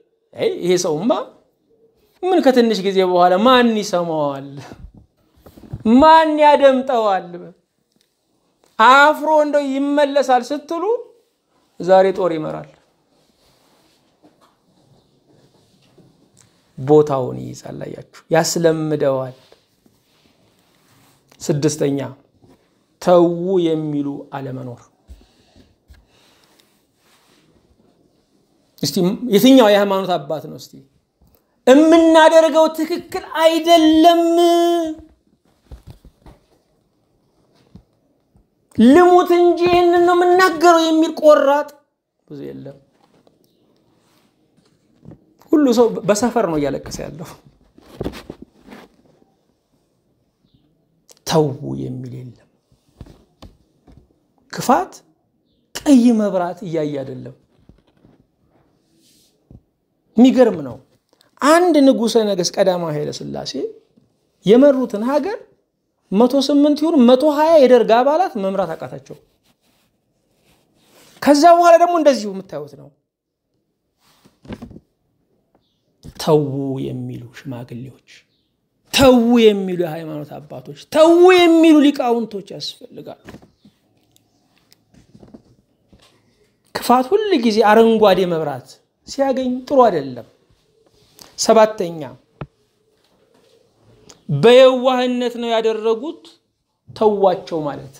ይሄ ሰውማ ምን ከትንሽ ጊዜ በኋላ ማን ይሰማዋል? ማን ያደምጠዋል? አፍሮ እንደው ይመለሳል ስትሉ ዛሬ ጦር ይመራል፣ ቦታውን ይይዛል። አያችሁ፣ ያስለምደዋል። ስድስተኛ ተዉ የሚሉ አለመኖር። እስቲ የትኛው የሃይማኖት አባት ነው እስቲ የምናደርገው ትክክል አይደለም። ልሙት እንጂ ይህንን ነው የምናገረው የሚል ቆራጥ ብዙ የለም። ሁሉ ሰው በሰፈር ነው እያለቀሰ ያለው። ተው የሚል የለም። ክፋት ቀይ መብራት እያየ አይደለም። የሚገርም ነው። አንድ ንጉሰ ነገስት ቀዳማዊ ኃይለ ሥላሴ የመሩትን ሀገር መቶ ስምንት ይሁን መቶ ሀያ የደርግ አባላት መምራት አቃታቸው። ከዛ በኋላ ደግሞ እንደዚሁ የምታዩት ነው። ተዉ የሚሉ ሽማግሌዎች፣ ተዉ የሚሉ የሃይማኖት አባቶች፣ ተዉ የሚሉ ሊቃውንቶች ያስፈልጋሉ። ክፋት ሁል ጊዜ አረንጓዴ መብራት ሲያገኝ ጥሩ አይደለም። ሰባተኛ በየዋህነት ነው ያደረጉት ተዋቸው ማለት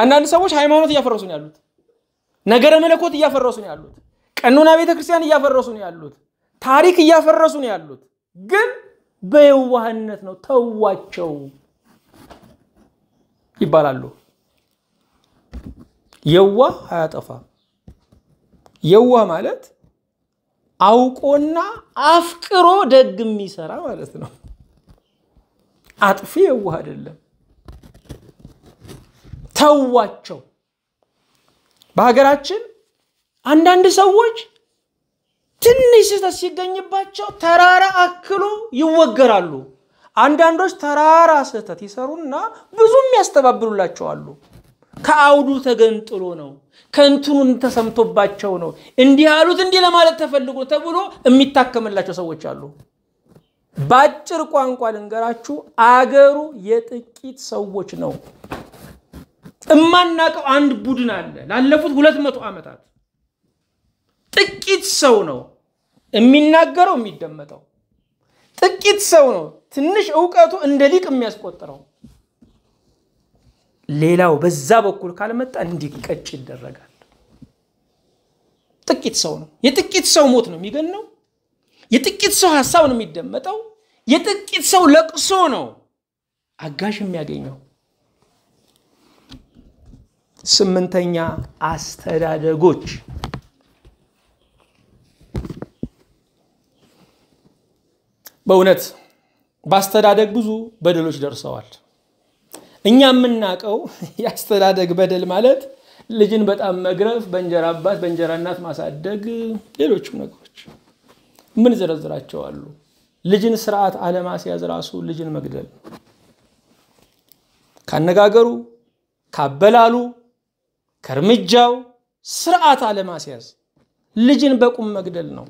አንዳንድ ሰዎች ሃይማኖት እያፈረሱ ነው ያሉት ነገረ መለኮት እያፈረሱ ነው ያሉት ቀኖና ቤተ ክርስቲያን እያፈረሱ ነው ያሉት ታሪክ እያፈረሱ ነው ያሉት ግን በየዋህነት ነው ተዋቸው ይባላሉ የዋህ አያጠፋ የዋህ ማለት አውቆና አፍቅሮ ደግ የሚሰራ ማለት ነው። አጥፊ የዋህ አይደለም። ተዋቸው። በሀገራችን አንዳንድ ሰዎች ትንሽ ስህተት ሲገኝባቸው ተራራ አክሎ ይወገራሉ። አንዳንዶች ተራራ ስህተት ይሰሩና ብዙም ያስተባብሉላቸዋሉ። ከአውዱ ተገንጥሎ ነው። ከንቱን ተሰምቶባቸው ነው እንዲህ አሉት እንዲህ ለማለት ተፈልጎ ተብሎ የሚታከምላቸው ሰዎች አሉ። በአጭር ቋንቋ ልንገራችሁ፣ አገሩ የጥቂት ሰዎች ነው። እማናቀው አንድ ቡድን አለ። ላለፉት ሁለት መቶ ዓመታት ጥቂት ሰው ነው የሚናገረው የሚደመጠው። ጥቂት ሰው ነው ትንሽ እውቀቱ እንደ ሊቅ የሚያስቆጥረው። ሌላው በዛ በኩል ካልመጣ እንዲቀጭ ይደረጋል። ጥቂት ሰው ነው። የጥቂት ሰው ሞት ነው የሚገነው። የጥቂት ሰው ሀሳብ ነው የሚደመጠው። የጥቂት ሰው ለቅሶ ነው አጋዥ የሚያገኘው። ስምንተኛ አስተዳደጎች በእውነት በአስተዳደግ ብዙ በደሎች ደርሰዋል። እኛ የምናውቀው የአስተዳደግ በደል ማለት ልጅን በጣም መግረፍ፣ በእንጀራ አባት በእንጀራ እናት ማሳደግ፣ ሌሎችም ነገሮች ምን ዘረዝራቸው አሉ። ልጅን ስርዓት አለማስያዝ ራሱ ልጅን መግደል ካነጋገሩ፣ ካበላሉ፣ ከእርምጃው ስርዓት አለማስያዝ ልጅን በቁም መግደል ነው።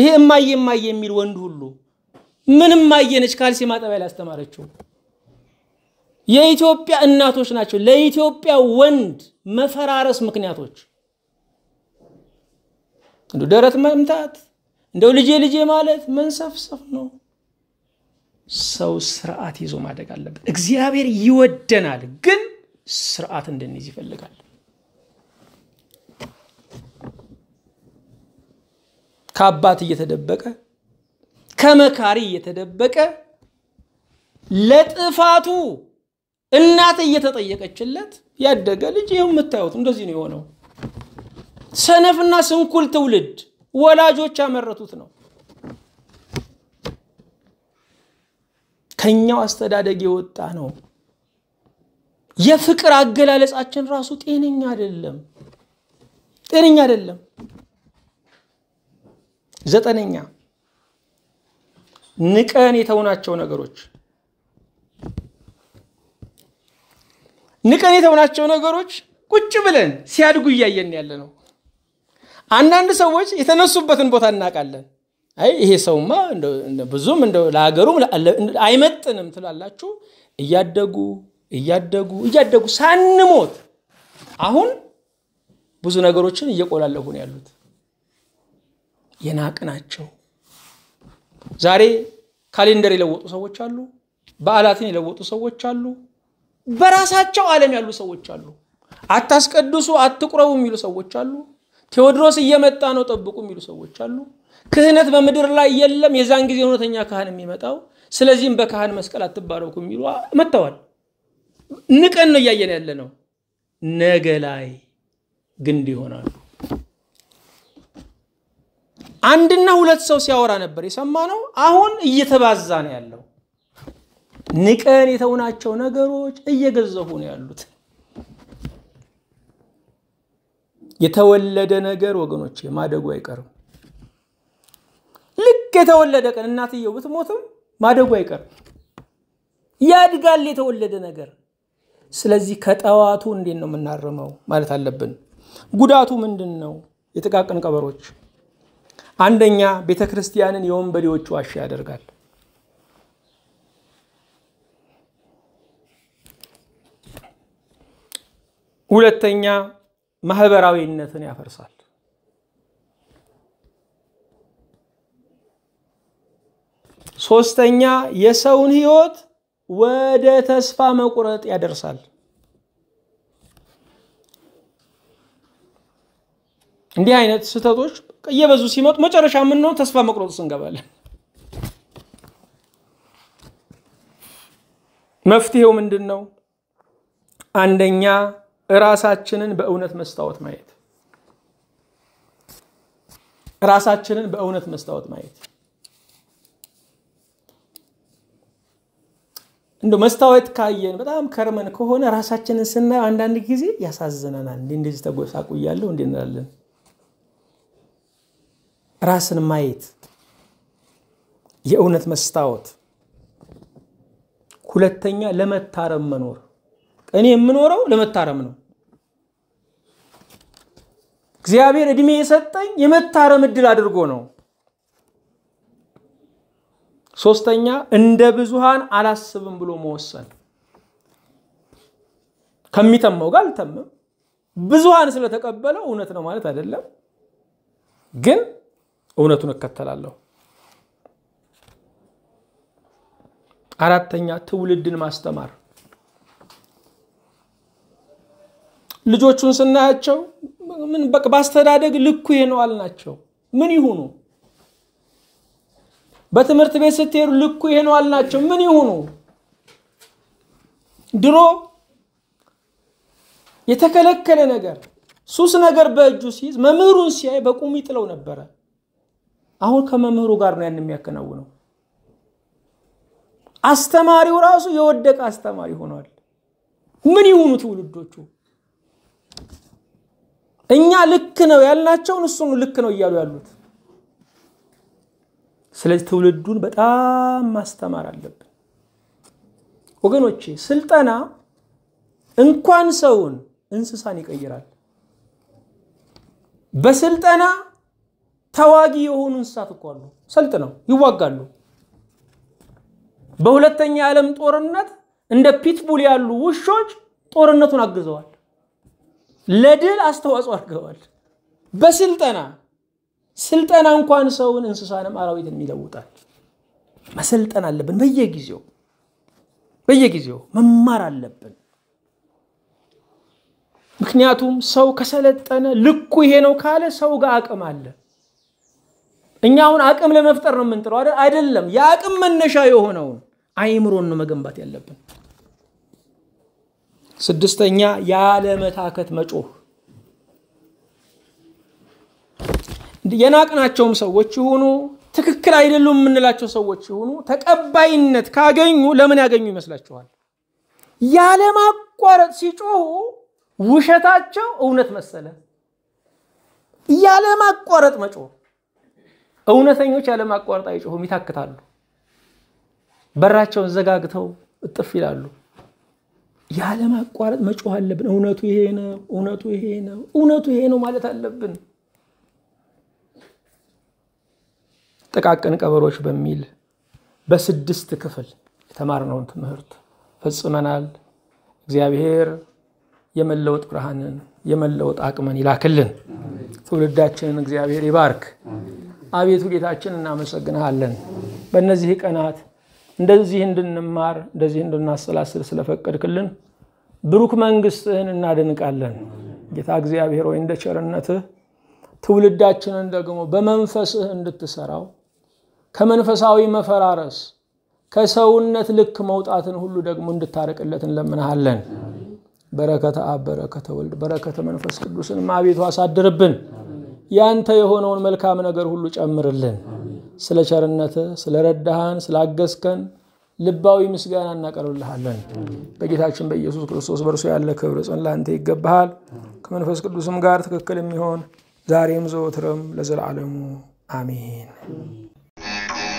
ይሄ እማዬ እማዬ የሚል ወንድ ሁሉ ምን እማዬ ነች ካልሲ ማጠቢያ ላይ ያስተማረችው የኢትዮጵያ እናቶች ናቸው ለኢትዮጵያ ወንድ መፈራረስ ምክንያቶች። እንደ ደረት መምታት፣ እንደው ልጄ ልጄ ማለት መንሰፍሰፍ ነው። ሰው ስርዓት ይዞ ማደግ አለበት። እግዚአብሔር ይወደናል፣ ግን ስርዓት እንድንይዝ ይፈልጋል። ከአባት እየተደበቀ ከመካሪ እየተደበቀ ለጥፋቱ እናት እየተጠየቀችለት ያደገ ልጅ ይኸው የምታዩት እንደዚህ ነው የሆነው። ሰነፍና ስንኩል ትውልድ ወላጆች ያመረቱት ነው። ከኛው አስተዳደግ የወጣ ነው። የፍቅር አገላለጻችን ራሱ ጤነኛ አይደለም፣ ጤነኛ አይደለም። ዘጠነኛ ንቀን የተውናቸው ነገሮች ንቀን የተሆናቸው ነገሮች ቁጭ ብለን ሲያድጉ እያየን ያለ ነው። አንዳንድ ሰዎች የተነሱበትን ቦታ እናውቃለን። አይ ይሄ ሰውማ ብዙም እንደ ለሀገሩም አይመጥንም ትላላችሁ። እያደጉ እያደጉ እያደጉ ሳንሞት አሁን ብዙ ነገሮችን እየቆላለሁ ነው ያሉት የናቅናቸው። ዛሬ ካሌንደር የለወጡ ሰዎች አሉ። በዓላትን የለወጡ ሰዎች አሉ። በራሳቸው ዓለም ያሉ ሰዎች አሉ። አታስቀድሱ፣ አትቁረቡ የሚሉ ሰዎች አሉ። ቴዎድሮስ እየመጣ ነው ጠብቁ የሚሉ ሰዎች አሉ። ክህነት በምድር ላይ የለም፣ የዛን ጊዜ እውነተኛ ካህን የሚመጣው ስለዚህም በካህን መስቀል አትባረኩ የሚሉ መጥተዋል። ንቀን ነው እያየን ያለ ነው። ነገ ላይ ግንድ ይሆናሉ። አንድና ሁለት ሰው ሲያወራ ነበር የሰማ ነው። አሁን እየተባዛ ነው ያለው። ንቀን የተውናቸው ነገሮች እየገዘፉ ነው ያሉት። የተወለደ ነገር ወገኖች ማደጉ አይቀርም። ልክ የተወለደ ቀን እናትየው ብትሞትም ማደጉ አይቀርም። ያድጋል የተወለደ ነገር። ስለዚህ ከጠዋቱ እንዴት ነው የምናርመው ማለት አለብን። ጉዳቱ ምንድን ነው? የጥቃቅን ቀበሮች አንደኛ ቤተ ክርስቲያንን የወንበዴዎች ዋሻ ያደርጋል። ሁለተኛ ማህበራዊነትን ያፈርሳል። ሶስተኛ የሰውን ህይወት ወደ ተስፋ መቁረጥ ያደርሳል። እንዲህ አይነት ስህተቶች እየበዙ ሲመጡ መጨረሻ የምንሆን ተስፋ መቁረጥ ስንገባለን። እንገባለን። መፍትሄው ምንድን ነው? አንደኛ ራሳችንን በእውነት መስታወት ማየት ራሳችንን በእውነት መስታወት ማየት እንደ መስታወት ካየን በጣም ከርመን ከሆነ ራሳችንን ስናየው አንዳንድ ጊዜ ያሳዝነናል። እንዲ እንደዚህ ተጎሳቁያለሁ እንዲ እንላለን። ራስን ማየት የእውነት መስታወት። ሁለተኛ ለመታረም መኖር እኔ የምኖረው ለመታረም ነው። እግዚአብሔር እድሜ የሰጠኝ የመታረም እድል አድርጎ ነው። ሶስተኛ እንደ ብዙሃን አላስብም ብሎ መወሰን። ከሚተመው ጋር አልተምም። ብዙሃን ስለተቀበለው እውነት ነው ማለት አይደለም፣ ግን እውነቱን እከተላለሁ። አራተኛ ትውልድን ማስተማር ልጆቹን ስናያቸው ምን በቃ በአስተዳደግ ልኩ ይሄ ነው አልናቸው። ምን ይሁኑ? በትምህርት ቤት ስትሄዱ ልኩ ይሄ ነው አልናቸው። ምን ይሁኑ? ድሮ የተከለከለ ነገር ሱስ ነገር በእጁ ሲይዝ መምህሩን ሲያይ በቁም ይጥለው ነበረ። አሁን ከመምህሩ ጋር ነው ያን የሚያከናውነው። አስተማሪው ራሱ የወደቀ አስተማሪ ሆኗል። ምን ይሁኑ ትውልዶቹ? እኛ ልክ ነው ያልናቸውን እሱኑ ልክ ነው እያሉ ያሉት። ስለዚህ ትውልዱን በጣም ማስተማር አለብን ወገኖቼ። ስልጠና እንኳን ሰውን እንስሳን ይቀይራል። በስልጠና ተዋጊ የሆኑ እንስሳት እኮ አሉ፣ ሰልጥነው ይዋጋሉ። በሁለተኛ የዓለም ጦርነት እንደ ፒትቡል ያሉ ውሾች ጦርነቱን አግዘዋል። ለድል አስተዋጽኦ አድርገዋል። በስልጠና ስልጠና እንኳን ሰውን እንስሳንም አራዊትን ይለውጣል። መሰልጠን አለብን። በየጊዜው በየጊዜው መማር አለብን። ምክንያቱም ሰው ከሰለጠነ ልኩ ይሄ ነው ካለ ሰው ጋር አቅም አለ። እኛ አሁን አቅም ለመፍጠር ነው የምንጥረው አይደለም። የአቅም መነሻ የሆነውን አይምሮን ነው መገንባት ያለብን። ስድስተኛ ያለ መታከት መጮህ። የናቅናቸውም ሰዎች ይሁኑ ትክክል አይደሉም የምንላቸው ሰዎች ይሁኑ ተቀባይነት ካገኙ ለምን ያገኙ ይመስላችኋል? ያለማቋረጥ ሲጮሁ ውሸታቸው እውነት መሰለ። ያለማቋረጥ መጮህ። እውነተኞች ያለማቋረጥ አይጮሁም፣ ይታክታሉ። በራቸውን ዘጋግተው እጥፍ ይላሉ። ያለማቋረጥ መጮህ አለብን። እውነቱ ይሄ ነው፣ እውነቱ ይሄ ነው፣ እውነቱ ይሄ ነው ማለት አለብን። ጥቃቅን ቀበሮች በሚል በስድስት ክፍል የተማርነውን ትምህርት ፈጽመናል። እግዚአብሔር የመለወጥ ብርሃንን የመለወጥ አቅምን ይላክልን። ትውልዳችንን እግዚአብሔር ይባርክ። አቤቱ ጌታችን እናመሰግንሃለን በእነዚህ ቀናት እንደዚህ እንድንማር እንደዚህ እንድናሰላስል ስለፈቀድክልን ብሩክ መንግስትህን እናደንቃለን። ጌታ እግዚአብሔር ወይ እንደ ቸርነትህ ትውልዳችንን ደግሞ በመንፈስህ እንድትሰራው ከመንፈሳዊ መፈራረስ ከሰውነት ልክ መውጣትን ሁሉ ደግሞ እንድታረቅለት እንለምናሃለን። በረከተ አብ፣ በረከተ ወልድ፣ በረከተ መንፈስ ቅዱስን አቤቱ አሳድርብን። ያንተ የሆነውን መልካም ነገር ሁሉ ጨምርልን። ስለ ስለ ስለረዳሃን ስላገዝከን ልባዊ ምስጋና እናቀርብልሃለን። በጌታችን በኢየሱስ ክርስቶስ በእርሱ ያለ ክብር ጽን ላንተ ይገባሃል። ከመንፈስ ቅዱስም ጋር ትክክል የሚሆን ዛሬም ዘወትርም ለዘላለሙ አሜን።